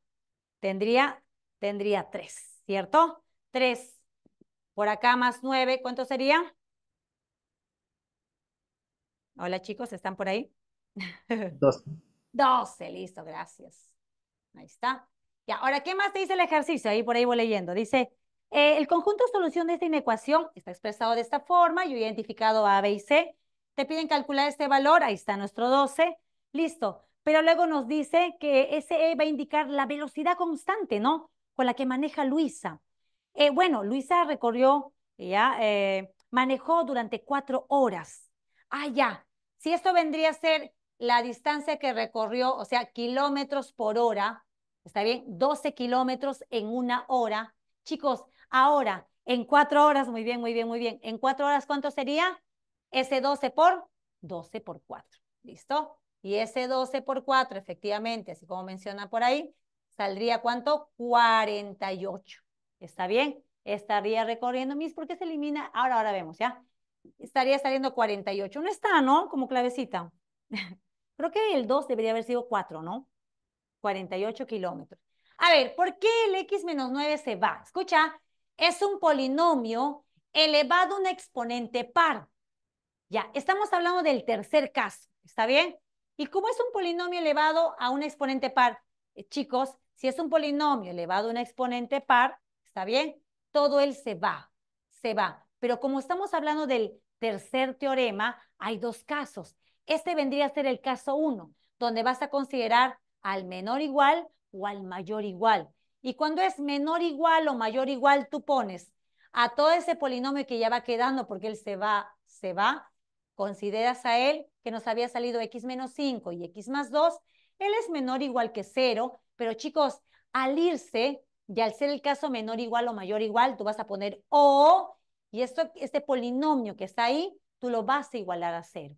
Tendría, tendría 3, ¿cierto? 3 por acá más 9, ¿cuánto sería? Hola chicos, ¿están por ahí? 12. 12, listo, gracias. Ahí está. Y ahora, ¿qué más te dice el ejercicio? Ahí por ahí voy leyendo. Dice, eh, el conjunto de solución de esta inecuación está expresado de esta forma. Yo he identificado A, B y C. Te piden calcular este valor. Ahí está nuestro 12. Listo. Pero luego nos dice que ese E va a indicar la velocidad constante, ¿no? Con la que maneja Luisa. Eh, bueno, Luisa recorrió, ya, eh, manejó durante cuatro horas. Ah, ya. Si esto vendría a ser la distancia que recorrió, o sea, kilómetros por hora, ¿está bien? 12 kilómetros en una hora. Chicos, ahora, en cuatro horas, muy bien, muy bien, muy bien. En cuatro horas, ¿cuánto sería? Ese 12 por 12 por 4. ¿Listo? Y ese 12 por 4, efectivamente, así como menciona por ahí, saldría cuánto? 48. ¿Está bien? Estaría recorriendo mis, ¿por qué se elimina? Ahora, ahora vemos, ¿ya? estaría saliendo 48. No está, ¿no? Como clavecita. Creo que el 2 debería haber sido 4, ¿no? 48 kilómetros. A ver, ¿por qué el x menos 9 se va? Escucha, es un polinomio elevado a un exponente par. Ya, estamos hablando del tercer caso, ¿está bien? ¿Y cómo es un polinomio elevado a un exponente par? Eh, chicos, si es un polinomio elevado a un exponente par, ¿está bien? Todo él se va, se va. Pero como estamos hablando del tercer teorema, hay dos casos. Este vendría a ser el caso 1, donde vas a considerar al menor igual o al mayor igual. Y cuando es menor igual o mayor igual, tú pones a todo ese polinomio que ya va quedando, porque él se va, se va, consideras a él que nos había salido x menos 5 y x más 2, él es menor igual que 0, pero chicos, al irse y al ser el caso menor igual o mayor igual, tú vas a poner o y este polinomio que está ahí, tú lo vas a igualar a cero.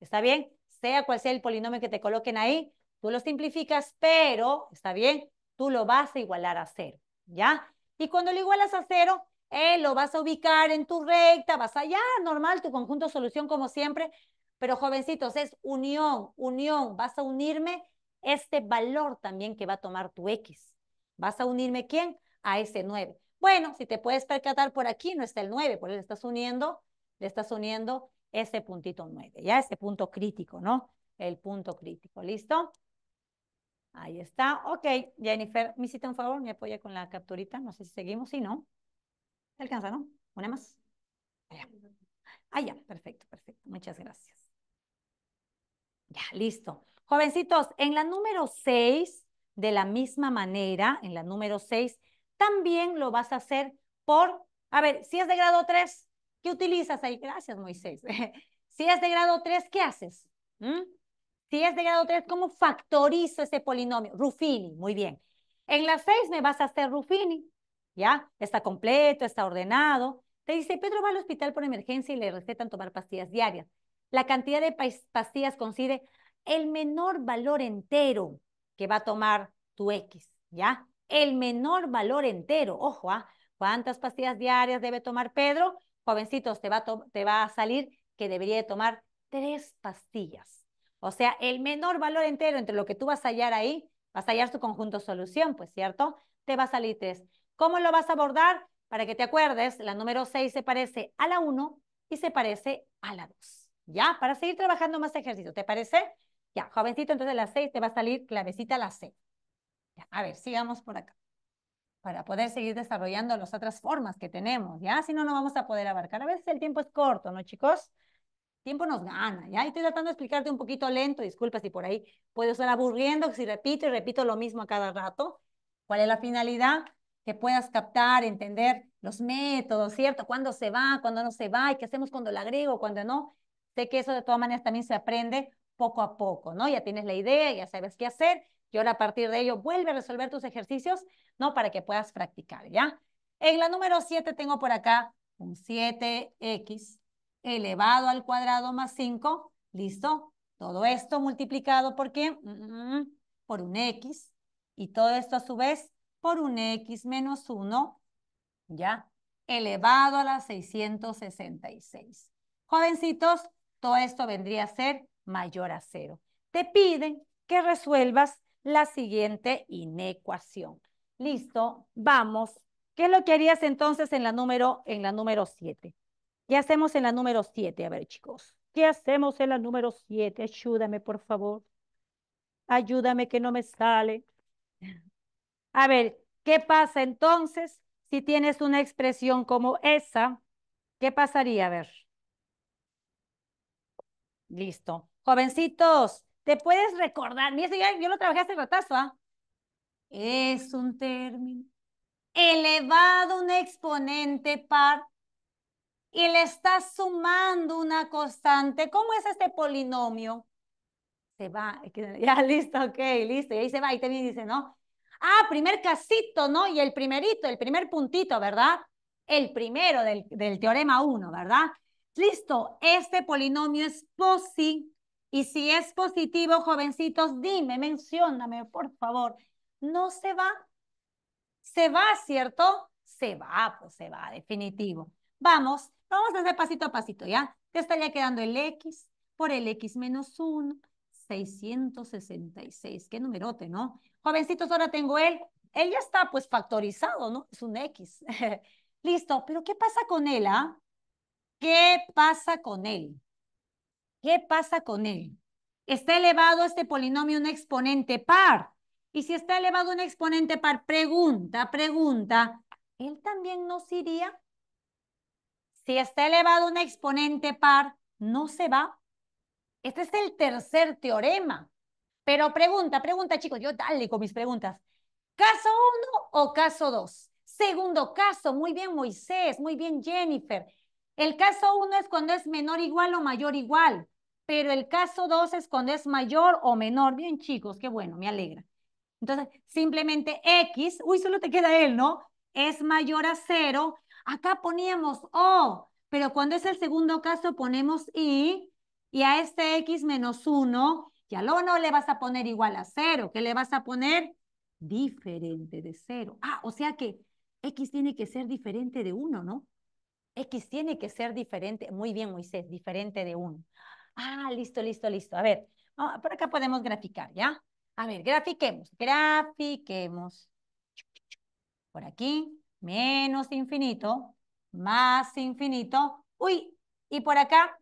¿Está bien? Sea cual sea el polinomio que te coloquen ahí, tú lo simplificas, pero, ¿está bien? Tú lo vas a igualar a cero, ¿ya? Y cuando lo igualas a cero, eh, lo vas a ubicar en tu recta, vas allá, normal, tu conjunto solución como siempre, pero jovencitos, es unión, unión, vas a unirme este valor también que va a tomar tu X. Vas a unirme quién? A ese 9. Bueno, si te puedes percatar por aquí, no está el 9, por eso le estás uniendo, le estás uniendo ese puntito 9, ya ese punto crítico, ¿no? El punto crítico, ¿listo? Ahí está. Ok, Jennifer, me hiciste un favor, me apoya con la capturita. No sé si seguimos, si no. ¿Se alcanza, no? Una más. Allá. ya, perfecto, perfecto. Muchas gracias. Ya, listo. Jovencitos, en la número 6, de la misma manera, en la número 6, también lo vas a hacer por, a ver, si es de grado 3, ¿qué utilizas ahí? Gracias, Moisés. si es de grado 3, ¿qué haces? ¿Mm? Si es de grado 3, ¿cómo factorizo ese polinomio? Ruffini, muy bien. En la 6 me vas a hacer Ruffini, ¿ya? Está completo, está ordenado. Te dice, Pedro va al hospital por emergencia y le recetan tomar pastillas diarias. La cantidad de pastillas coincide el menor valor entero que va a tomar tu X, ¿ya? el menor valor entero. Ojo, ¿ah? ¿cuántas pastillas diarias debe tomar Pedro? Jovencitos, te va, a salir que debería tomar tres pastillas. O sea, el menor valor entero entre lo que tú vas a hallar ahí, vas a hallar tu conjunto solución, pues cierto, te va a salir tres. ¿Cómo lo vas a abordar? Para que te acuerdes, la número seis se parece a la uno y se parece a la dos. ¿Ya? Para seguir trabajando más ejercicio, ¿te parece? Ya, jovencito, entonces la seis te va a salir clavecita la C a ver, sigamos por acá para poder seguir desarrollando las otras formas que tenemos, ¿ya? Si no, no vamos a poder abarcar. A veces el tiempo es corto, ¿no, chicos? tiempo nos gana, ¿ya? Y estoy tratando de explicarte un poquito lento, disculpa si por ahí puedo estar aburriendo, si repito y repito lo mismo a cada rato. ¿Cuál es la finalidad? Que puedas captar, entender los métodos, ¿cierto? ¿Cuándo se va, cuándo no se va? ¿Y qué hacemos cuando la agrego, cuando no? Sé que eso de todas maneras también se aprende poco a poco, ¿no? Ya tienes la idea, ya sabes qué hacer, y ahora a partir de ello, vuelve a resolver tus ejercicios, ¿no? Para que puedas practicar, ¿ya? En la número 7 tengo por acá un 7x elevado al cuadrado más 5, ¿listo? Todo esto multiplicado por qué? Mm, mm, por un x. Y todo esto a su vez por un x menos 1, ¿ya? Elevado a la 666. Jovencitos, todo esto vendría a ser mayor a 0. Te piden que resuelvas la siguiente inecuación. Listo, vamos. ¿Qué es lo que harías entonces en la número en la número 7? ¿Qué hacemos en la número 7? A ver, chicos. ¿Qué hacemos en la número 7? Ayúdame, por favor. Ayúdame que no me sale. A ver, ¿qué pasa entonces si tienes una expresión como esa? ¿Qué pasaría? A ver. Listo. Jovencitos, te puedes recordar. Mira, yo lo trabajé hace ratazo, ¿ah? Es un término elevado un exponente par y le estás sumando una constante. ¿Cómo es este polinomio? Se va, ya listo, ok, listo. Y ahí se va, y también dice, ¿no? Ah, primer casito, ¿no? Y el primerito, el primer puntito, ¿verdad? El primero del, del teorema 1, ¿verdad? Listo, este polinomio es posi y si es positivo, jovencitos, dime, mencióname, por favor. No se va. Se va, ¿cierto? Se va, pues se va, definitivo. Vamos, vamos a hacer pasito a pasito, ¿ya? Te estaría quedando el X por el X menos 1, 666. Qué numerote, ¿no? Jovencitos, ahora tengo él. Él ya está, pues, factorizado, ¿no? Es un X. Listo, pero ¿qué pasa con él, ah? ¿Qué pasa con él? ¿Qué pasa con él? Está elevado este polinomio un exponente par. Y si está elevado un exponente par, pregunta, pregunta, ¿él también nos iría? Si está elevado un exponente par, ¿no se va? Este es el tercer teorema. Pero pregunta, pregunta, chicos, yo dale con mis preguntas. ¿Caso 1 o caso 2? Segundo caso, muy bien Moisés, muy bien Jennifer. El caso uno es cuando es menor igual o mayor igual pero el caso 2 es cuando es mayor o menor. Bien, chicos, qué bueno, me alegra. Entonces, simplemente X, uy, solo te queda él, ¿no? Es mayor a 0. Acá poníamos O, pero cuando es el segundo caso ponemos Y, y a este X menos 1, ya lo no le vas a poner igual a 0, ¿qué le vas a poner? Diferente de 0. Ah, o sea que X tiene que ser diferente de 1, ¿no? X tiene que ser diferente, muy bien Moisés, diferente de 1. Ah, listo, listo, listo. A ver, ah, por acá podemos graficar, ¿ya? A ver, grafiquemos, grafiquemos. Por aquí, menos infinito, más infinito. Uy, y por acá,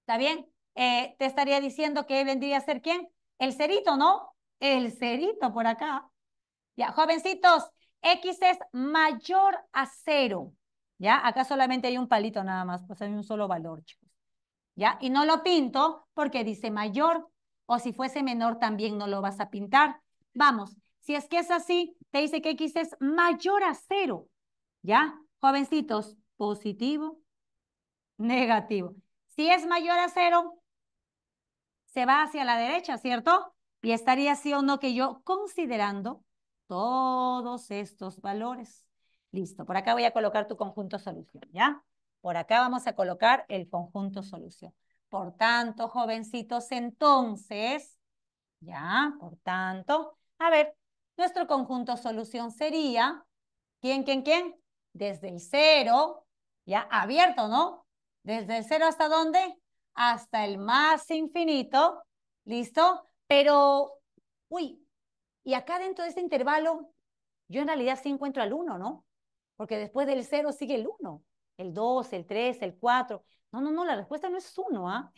¿está bien? Eh, te estaría diciendo que vendría a ser quién? El cerito, ¿no? El cerito por acá. Ya, jovencitos, X es mayor a cero. ¿Ya? Acá solamente hay un palito nada más, pues hay un solo valor, ¿ya? Y no lo pinto porque dice mayor, o si fuese menor también no lo vas a pintar. Vamos, si es que es así, te dice que X es mayor a cero, ¿ya? Jovencitos, positivo, negativo. Si es mayor a cero, se va hacia la derecha, ¿cierto? Y estaría sí o no que yo considerando todos estos valores. Listo, por acá voy a colocar tu conjunto solución, ¿ya? Por acá vamos a colocar el conjunto solución. Por tanto, jovencitos, entonces, ya, por tanto, a ver, nuestro conjunto solución sería, ¿quién, quién, quién? Desde el cero, ya, abierto, ¿no? Desde el cero hasta dónde? Hasta el más infinito, ¿listo? Pero, uy, y acá dentro de este intervalo, yo en realidad sí encuentro al 1, ¿no? Porque después del cero sigue el 1 el 2, el 3, el 4. No, no, no, la respuesta no es 1, ¿ah?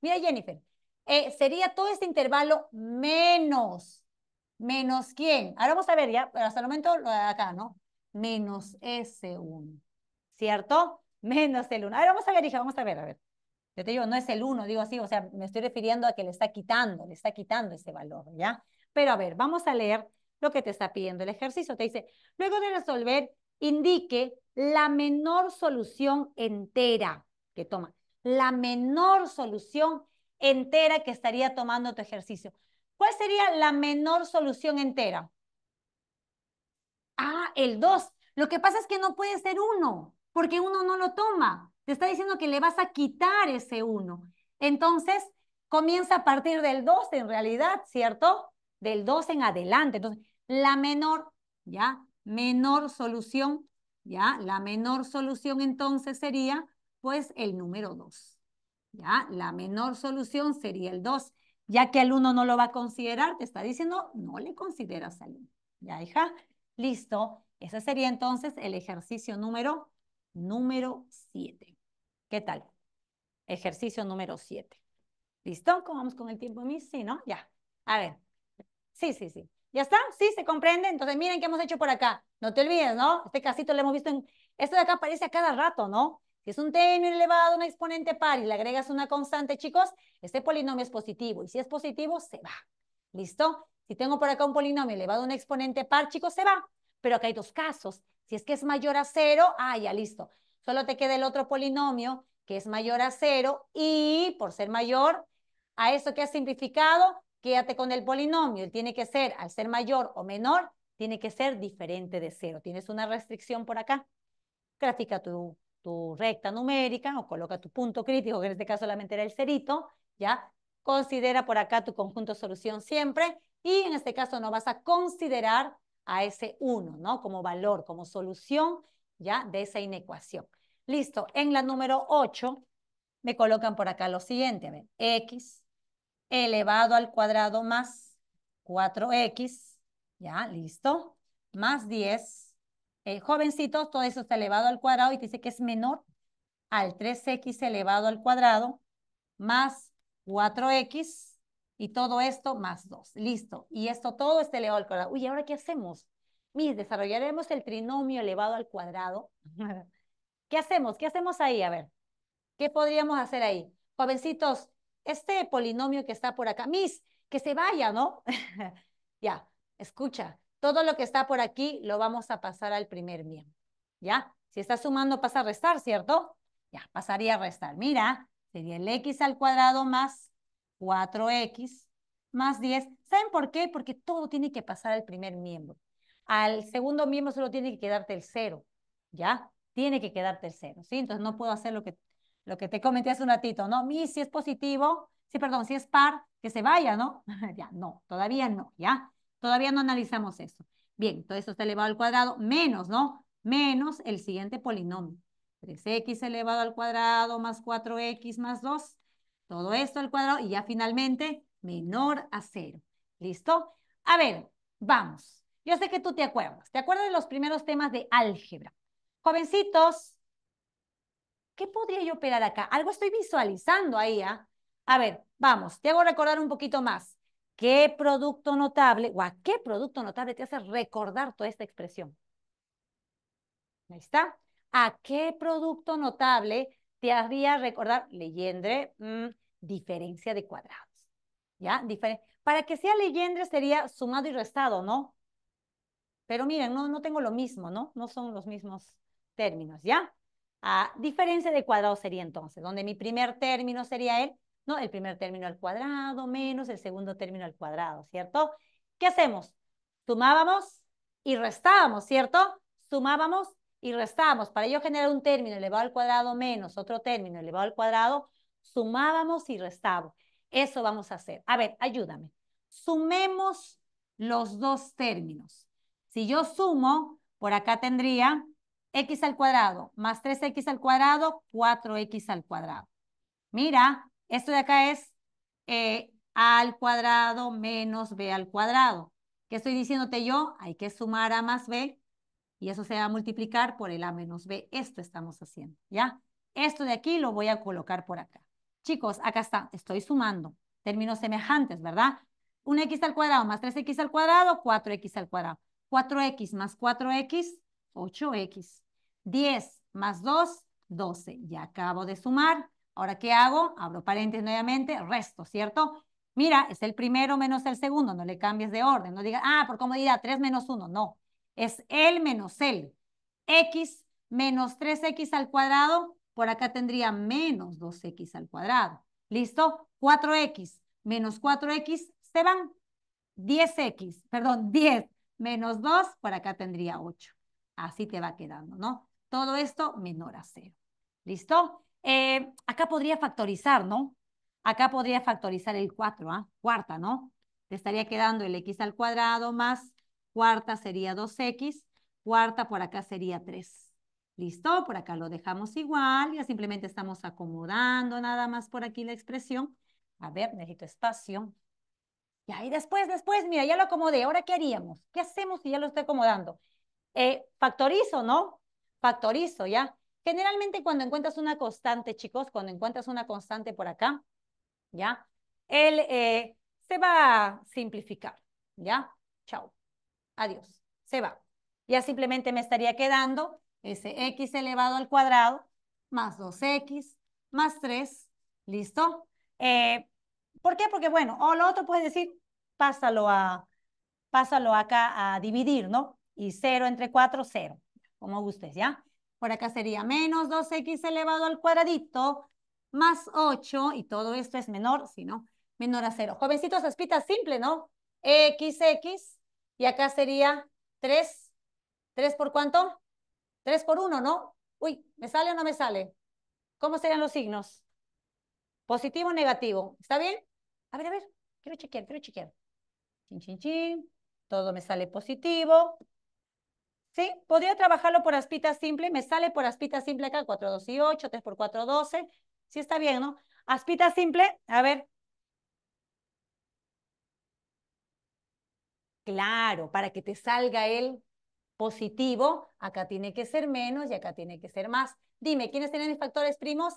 Mira, Jennifer, eh, sería todo este intervalo menos, menos quién. Ahora vamos a ver ya, hasta el momento lo de acá, ¿no? Menos ese 1 ¿cierto? Menos el 1. Ahora vamos a ver, hija, vamos a ver, a ver. Yo te digo, no es el 1, digo así, o sea, me estoy refiriendo a que le está quitando, le está quitando ese valor, ¿ya? Pero a ver, vamos a leer lo que te está pidiendo el ejercicio. Te dice, luego de resolver, indique la menor solución entera que toma, la menor solución entera que estaría tomando tu ejercicio. ¿Cuál sería la menor solución entera? Ah, el 2. Lo que pasa es que no puede ser 1, porque 1 no lo toma. Te está diciendo que le vas a quitar ese 1. Entonces, comienza a partir del 2 en realidad, ¿cierto? Del 2 en adelante. Entonces, la menor, ¿ya? Menor solución ¿ya? La menor solución entonces sería, pues, el número 2, ¿ya? La menor solución sería el 2, ya que el 1 no lo va a considerar, te está diciendo, no le consideras al 1, ¿ya, hija? Listo, ese sería entonces el ejercicio número, número 7. ¿Qué tal? Ejercicio número 7. ¿Listo? ¿Cómo vamos con el tiempo, Miss? Sí, ¿no? Ya. A ver. Sí, sí, sí. ¿Ya está? ¿Sí? ¿Se comprende? Entonces, miren qué hemos hecho por acá. No te olvides, ¿no? Este casito lo hemos visto en... Esto de acá aparece a cada rato, ¿no? Si es un término elevado, a un exponente par y le agregas una constante, chicos, este polinomio es positivo. Y si es positivo, se va. ¿Listo? Si tengo por acá un polinomio elevado a un exponente par, chicos, se va. Pero acá hay dos casos. Si es que es mayor a cero, ah, ya, listo. Solo te queda el otro polinomio que es mayor a cero y, por ser mayor, a eso que has simplificado, quédate con el polinomio. tiene que ser, al ser mayor o menor, tiene que ser diferente de cero. Tienes una restricción por acá. Grafica tu, recta numérica o coloca tu punto crítico, que en este caso solamente era el cerito, ¿ya? Considera por acá tu conjunto solución siempre y en este caso no vas a considerar a ese 1, ¿no? Como valor, como solución, ¿ya? De esa inecuación. Listo, en la número 8 me colocan por acá lo siguiente, a ver, x elevado al cuadrado más 4x, ya, listo, más 10. Eh, jovencitos, todo eso está elevado al cuadrado y dice que es menor al 3x elevado al cuadrado más 4x y todo esto más 2. Listo. Y esto todo está elevado al cuadrado. Uy, ¿ahora qué hacemos? Mis, desarrollaremos el trinomio elevado al cuadrado. ¿Qué hacemos? ¿Qué hacemos ahí? A ver, ¿qué podríamos hacer ahí? Jovencitos, este polinomio que está por acá, Mis, que se vaya, ¿no? ya, escucha, todo lo que está por aquí lo vamos a pasar al primer miembro, ¿ya? Si está sumando pasa a restar, ¿cierto? Ya, pasaría a restar. Mira, sería el x al cuadrado más 4x más 10. ¿Saben por qué? Porque todo tiene que pasar al primer miembro. Al segundo miembro solo tiene que quedarte el cero, ¿ya? Tiene que quedarte el cero, ¿sí? Entonces no puedo hacer lo que lo que te comenté hace un ratito, ¿no? Mi, si es positivo, sí, perdón, si es par, que se vaya, ¿no? ya, no, todavía no, ¿ya? Todavía no analizamos eso. Bien, todo esto está elevado al cuadrado, menos, ¿no? Menos el siguiente polinomio. 3x elevado al cuadrado más 4x más 2. Todo esto al cuadrado y ya finalmente menor a cero. ¿Listo? A ver, vamos. Yo sé que tú te acuerdas. ¿Te acuerdas de los primeros temas de álgebra? Jovencitos, ¿qué podría yo operar acá? Algo estoy visualizando ahí, ¿ah? A ver, vamos, te hago recordar un poquito más. ¿Qué producto notable o a qué producto notable te hace recordar toda esta expresión? Ahí está. ¿A qué producto notable te haría recordar, leyendre, mm, diferencia de cuadrados? ¿Ya? Para que sea leyendre sería sumado y restado, ¿no? Pero miren, no, no tengo lo mismo, ¿no? No son los mismos términos, ¿ya? A diferencia de cuadrado sería entonces, donde mi primer término sería el, ¿no? El primer término al cuadrado menos el segundo término al cuadrado, ¿cierto? ¿Qué hacemos? Sumábamos y restábamos, ¿cierto? Sumábamos y restábamos. Para ello generar un término elevado al cuadrado menos otro término elevado al cuadrado, sumábamos y restábamos. Eso vamos a hacer. A ver, ayúdame. Sumemos los dos términos. Si yo sumo, por acá tendría x al cuadrado más 3x al cuadrado, 4x al cuadrado. Mira, esto de acá es a eh, al cuadrado menos b al cuadrado. ¿Qué estoy diciéndote yo? Hay que sumar a más b y eso se va a multiplicar por el a menos b. Esto estamos haciendo, ¿ya? Esto de aquí lo voy a colocar por acá. Chicos, acá está, estoy sumando términos semejantes, ¿verdad? 1x al cuadrado más 3x al cuadrado, 4x al cuadrado. 4x más 4x, 8x. 10 más 2, 12. Ya acabo de sumar. Ahora, ¿qué hago? Abro paréntesis nuevamente, resto, ¿cierto? Mira, es el primero menos el segundo, no le cambies de orden. No digas, ah, por comodidad, 3 menos 1. No, es el menos el. X menos 3X al cuadrado, por acá tendría menos 2X al cuadrado. ¿Listo? 4X menos 4X se van. 10X, perdón, 10 menos 2, por acá tendría 8. Así te va quedando, ¿no? Todo esto menor a cero. ¿Listo? Eh, acá podría factorizar, ¿no? Acá podría factorizar el 4, ¿ah? Cuarta, ¿no? Te estaría quedando el x al cuadrado más cuarta sería 2x, cuarta por acá sería 3. ¿Listo? Por acá lo dejamos igual, ya simplemente estamos acomodando nada más por aquí la expresión. A ver, necesito espacio. Y ahí después, después, mira, ya lo acomodé. ¿Ahora qué haríamos? ¿Qué hacemos si ya lo estoy acomodando? Eh, factorizo, ¿no? factorizo, ¿ya? Generalmente cuando encuentras una constante, chicos, cuando encuentras una constante por acá, ¿ya? Él eh, se va a simplificar, ¿ya? Chao. Adiós. Se va. Ya simplemente me estaría quedando ese x elevado al cuadrado más 2x más 3, ¿listo? Eh, ¿Por qué? Porque, bueno, o lo otro puedes decir, pásalo, a, pásalo acá a dividir, ¿no? Y 0 entre 4, 0 como gustes, ¿ya? Por acá sería menos 2x elevado al cuadradito más 8, y todo esto es menor, si no, menor a 0. Jovencitos, aspita simple, ¿no? xx, y acá sería 3, ¿3 por cuánto? 3 por 1, ¿no? Uy, ¿me sale o no me sale? ¿Cómo serían los signos? Positivo o negativo, ¿está bien? A ver, a ver, quiero chequear, quiero chequear. Chin, chin, chin, todo me sale positivo, ¿Sí? Podría trabajarlo por aspita simple, me sale por aspita simple acá, 4, 2 y 8, 3 por 4, 12. Sí está bien, ¿no? Aspita simple, a ver. Claro, para que te salga el positivo, acá tiene que ser menos y acá tiene que ser más. Dime, ¿quiénes tienen mis factores primos?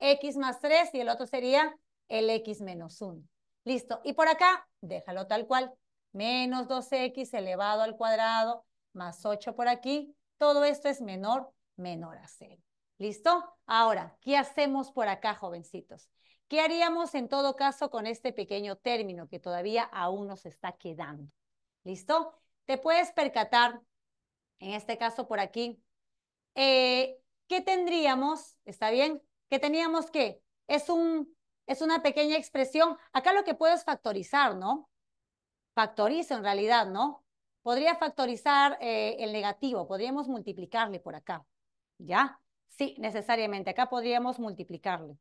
X más 3 y el otro sería el X menos 1. Listo. Y por acá, déjalo tal cual. Menos 2X elevado al cuadrado más 8 por aquí. Todo esto es menor, menor a 0. ¿Listo? Ahora, ¿qué hacemos por acá, jovencitos? ¿Qué haríamos en todo caso con este pequeño término que todavía aún nos está quedando? ¿Listo? Te puedes percatar, en este caso por aquí, eh, ¿qué tendríamos? ¿Está bien? ¿Qué teníamos qué? Es, un, es una pequeña expresión. Acá lo que puedes factorizar, ¿no? Factorizo en realidad, ¿no? Podría factorizar eh, el negativo, podríamos multiplicarle por acá, ¿ya? Sí, necesariamente, acá podríamos multiplicarle.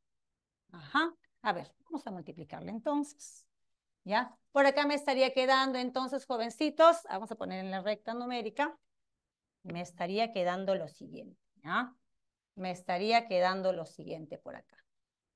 Ajá, a ver, vamos a multiplicarle entonces, ¿ya? Por acá me estaría quedando entonces, jovencitos, vamos a poner en la recta numérica, me estaría quedando lo siguiente, ¿ya? Me estaría quedando lo siguiente por acá.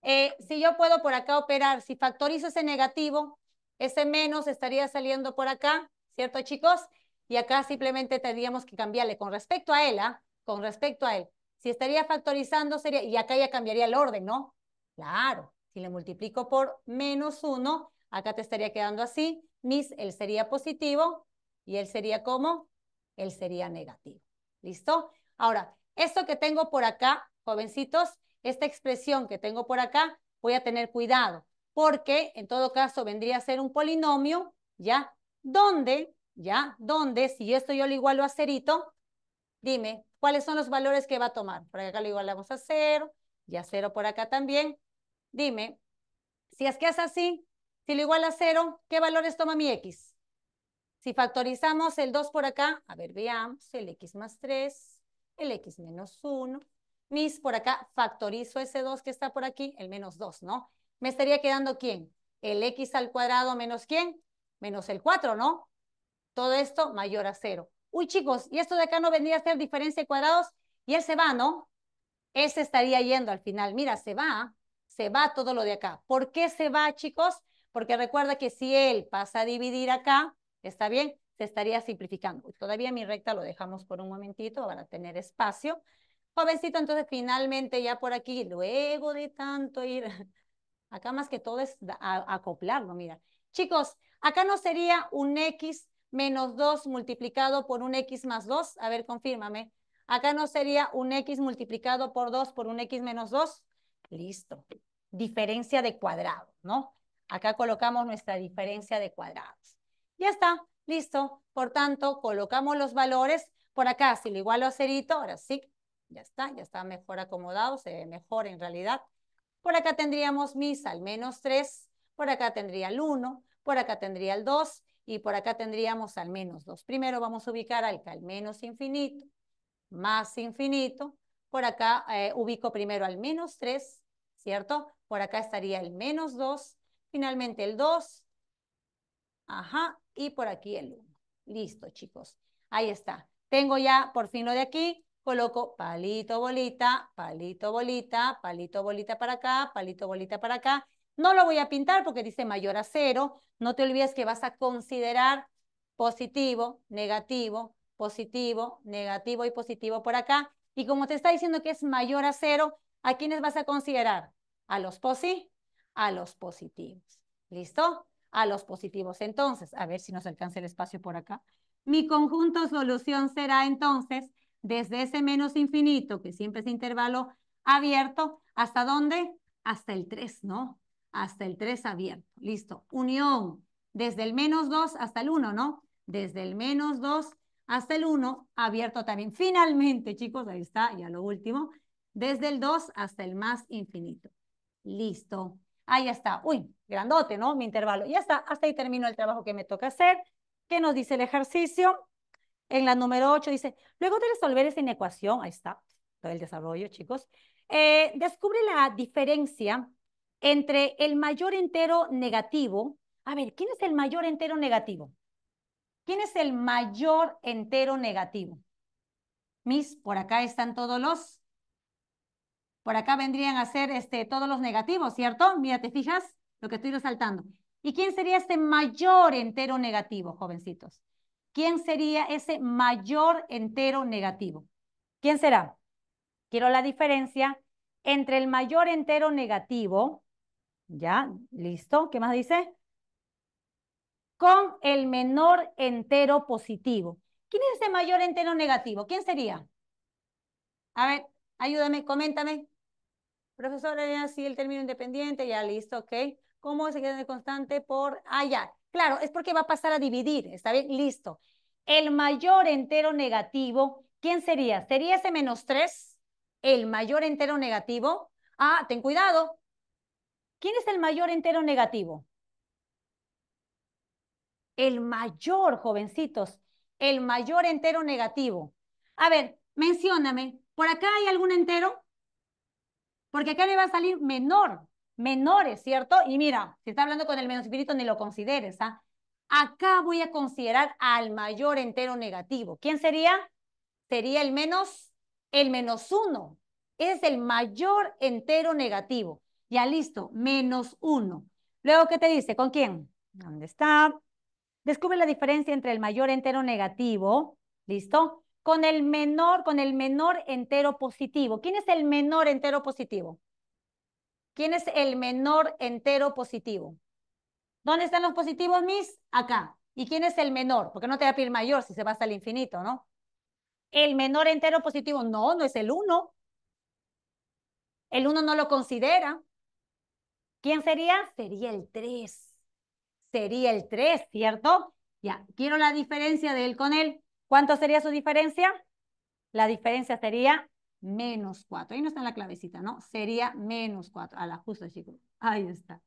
Eh, si yo puedo por acá operar, si factorizo ese negativo, ese menos estaría saliendo por acá, ¿Cierto, chicos? Y acá simplemente tendríamos que cambiarle con respecto a él, ¿ah? Con respecto a él. Si estaría factorizando, sería, y acá ya cambiaría el orden, ¿no? Claro, si le multiplico por menos 1, acá te estaría quedando así. Mis, él sería positivo y él sería como, él sería negativo. ¿Listo? Ahora, esto que tengo por acá, jovencitos, esta expresión que tengo por acá, voy a tener cuidado, porque en todo caso vendría a ser un polinomio, ¿ya? ¿Dónde? ya, ¿dónde? si esto yo lo igualo a cerito, dime, ¿cuáles son los valores que va a tomar? Por acá lo igualamos a cero, y a cero por acá también. Dime, si es que es así, si lo igual a cero, ¿qué valores toma mi x? Si factorizamos el 2 por acá, a ver, veamos, el x más 3, el x menos 1. Mis, por acá, factorizo ese 2 que está por aquí, el menos 2, ¿no? Me estaría quedando, ¿quién? El x al cuadrado menos, ¿quién? menos el 4, ¿no? Todo esto mayor a 0. Uy, chicos, y esto de acá no vendría a ser diferencia de cuadrados y él se va, ¿no? Él se estaría yendo al final. Mira, se va, se va todo lo de acá. ¿Por qué se va, chicos? Porque recuerda que si él pasa a dividir acá, ¿está bien? Se estaría simplificando. Todavía mi recta lo dejamos por un momentito para tener espacio. Jovencito, entonces finalmente ya por aquí, luego de tanto ir, acá más que todo es acoplarlo, mira. Chicos, Acá no sería un x menos 2 multiplicado por un x más 2. A ver, confírmame. Acá no sería un x multiplicado por 2 por un x menos 2. Listo. Diferencia de cuadrados, ¿no? Acá colocamos nuestra diferencia de cuadrados. Ya está, listo. Por tanto, colocamos los valores por acá. Si lo igualo a cerito, ahora sí, ya está, ya está mejor acomodado, se ve mejor en realidad. Por acá tendríamos mis al menos 3, por acá tendría el 1, por acá tendría el 2 y por acá tendríamos al menos 2. Primero vamos a ubicar al, menos infinito, más infinito. Por acá eh, ubico primero al menos 3, ¿cierto? Por acá estaría el menos 2, finalmente el 2, ajá, y por aquí el 1. Listo, chicos. Ahí está. Tengo ya por fin lo de aquí, coloco palito, bolita, palito, bolita, palito, bolita para acá, palito, bolita para acá, no lo voy a pintar porque dice mayor a cero. No te olvides que vas a considerar positivo, negativo, positivo, negativo y positivo por acá. Y como te está diciendo que es mayor a cero, ¿a quiénes vas a considerar? A los posi, a los positivos. ¿Listo? A los positivos. Entonces, a ver si nos alcanza el espacio por acá. Mi conjunto solución será entonces desde ese menos infinito, que siempre es intervalo abierto, ¿hasta dónde? Hasta el 3, ¿no? hasta el 3 abierto. Listo. Unión desde el menos 2 hasta el 1, ¿no? Desde el menos 2 hasta el 1 abierto también. Finalmente, chicos, ahí está, ya lo último. Desde el 2 hasta el más infinito. Listo. Ahí está. Uy, grandote, ¿no? Mi intervalo. Ya está. Hasta ahí termino el trabajo que me toca hacer. ¿Qué nos dice el ejercicio? En la número 8 dice, luego de resolver esa inecuación, ahí está, todo el desarrollo, chicos, eh, descubre la diferencia entre el mayor entero negativo. A ver, ¿quién es el mayor entero negativo? ¿Quién es el mayor entero negativo? Mis, por acá están todos los. Por acá vendrían a ser este, todos los negativos, ¿cierto? Mira, ¿te fijas? Lo que estoy resaltando. ¿Y quién sería este mayor entero negativo, jovencitos? ¿Quién sería ese mayor entero negativo? ¿Quién será? Quiero la diferencia entre el mayor entero negativo ¿Ya? ¿Listo? ¿Qué más dice? Con el menor entero positivo. ¿Quién es ese mayor entero negativo? ¿Quién sería? A ver, ayúdame, coméntame. Profesora, eh, ya sí, el término independiente, ya listo, ok. ¿Cómo se queda en constante por allá? Claro, es porque va a pasar a dividir, ¿está bien? Listo. El mayor entero negativo, ¿quién sería? ¿Sería ese menos 3? El mayor entero negativo. Ah, ten cuidado, ¿Quién es el mayor entero negativo? El mayor, jovencitos, el mayor entero negativo. A ver, mencióname, ¿por acá hay algún entero? Porque acá le va a salir menor, menores, ¿cierto? Y mira, si está hablando con el menos espíritu, ni lo consideres, ¿ah? Acá voy a considerar al mayor entero negativo. ¿Quién sería? Sería el menos, el menos uno. Es el mayor entero negativo. Ya listo, menos uno. Luego, ¿qué te dice? ¿Con quién? ¿Dónde está? Descubre la diferencia entre el mayor entero negativo, ¿listo? Con el menor, con el menor entero positivo. ¿Quién es el menor entero positivo? ¿Quién es el menor entero positivo? ¿Dónde están los positivos, mis? Acá. ¿Y quién es el menor? Porque no te va a mayor si se va hasta el infinito, ¿no? El menor entero positivo, no, no es el uno. El uno no lo considera. ¿Quién sería? Sería el 3. Sería el 3, ¿cierto? Ya, quiero la diferencia de él con él. ¿Cuánto sería su diferencia? La diferencia sería menos 4. Ahí no está en la clavecita, ¿no? Sería menos 4. A la justo, chicos. Ahí está.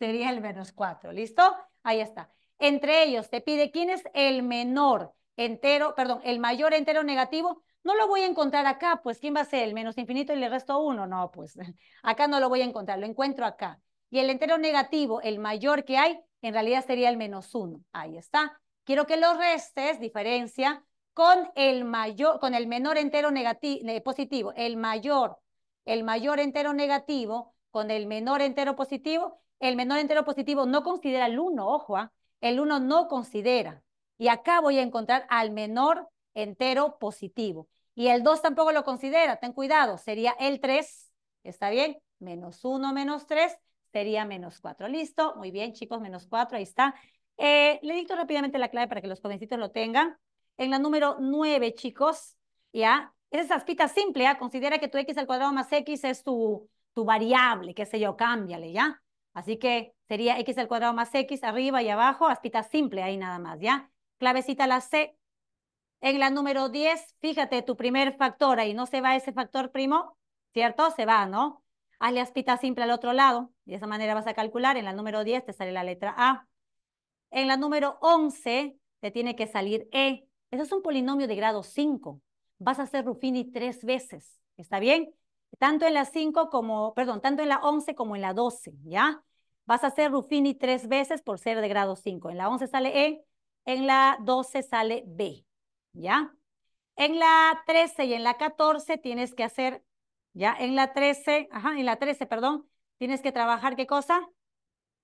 Sería el menos 4, ¿listo? Ahí está. Entre ellos te pide quién es el menor entero, perdón, el mayor entero negativo. No lo voy a encontrar acá, pues ¿quién va a ser el menos infinito y le resto 1? No, pues acá no lo voy a encontrar, lo encuentro acá y el entero negativo, el mayor que hay, en realidad sería el menos 1. Ahí está. Quiero que los restes, diferencia, con el, mayor, con el menor entero negativo, positivo, el mayor, el mayor entero negativo con el menor entero positivo, el menor entero positivo no considera el 1, ojo, ¿ah? el 1 no considera. Y acá voy a encontrar al menor entero positivo. Y el 2 tampoco lo considera, ten cuidado, sería el 3, ¿está bien? Menos 1, menos 3, sería menos 4. ¿Listo? Muy bien, chicos, menos 4, ahí está. Eh, le dicto rápidamente la clave para que los jovencitos lo tengan. En la número 9, chicos, ¿ya? Esa es aspita simple, ¿ya? ¿ah? Considera que tu x al cuadrado más x es tu, tu variable, qué sé yo, cámbiale, ¿ya? Así que sería x al cuadrado más x arriba y abajo, aspita simple ahí nada más, ¿ya? Clavecita la C. En la número 10, fíjate tu primer factor ahí, ¿no se va ese factor primo? ¿Cierto? Se va, ¿no? Hazle aspita simple al otro lado. De esa manera vas a calcular. En la número 10 te sale la letra A. En la número 11 te tiene que salir E. Eso es un polinomio de grado 5. Vas a hacer Ruffini tres veces. ¿Está bien? Tanto en la 5 como, perdón, tanto en la 11 como en la 12, ¿ya? Vas a hacer Ruffini tres veces por ser de grado 5. En la 11 sale E, en la 12 sale B, ¿ya? En la 13 y en la 14 tienes que hacer ya en la 13, ajá, en la 13, perdón, tienes que trabajar qué cosa?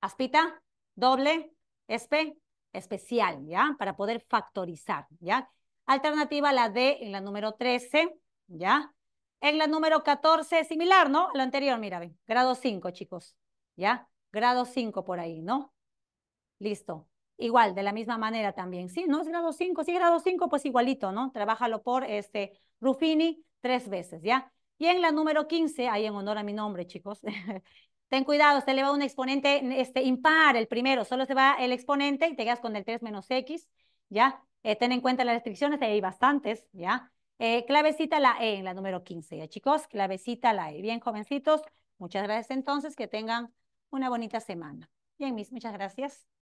Aspita, doble, espe, especial, ¿ya? Para poder factorizar, ¿ya? Alternativa la D en la número 13, ¿ya? En la número 14, similar, ¿no? Lo anterior, mira, ven, grado 5, chicos, ¿ya? Grado 5 por ahí, ¿no? Listo. Igual, de la misma manera también. Sí, no es grado 5, sí, grado 5, pues igualito, ¿no? Trabájalo por este Ruffini tres veces, ¿ya? Y en la número 15, ahí en honor a mi nombre, chicos, ten cuidado, se le va un exponente este, impar, el primero, solo se va el exponente y te quedas con el 3 menos x, ¿ya? Eh, ten en cuenta las restricciones, hay bastantes, ¿ya? Eh, clavecita la E en la número 15, ¿ya chicos? Clavecita la E. Bien, jovencitos, muchas gracias entonces, que tengan una bonita semana. Bien, mis, muchas gracias.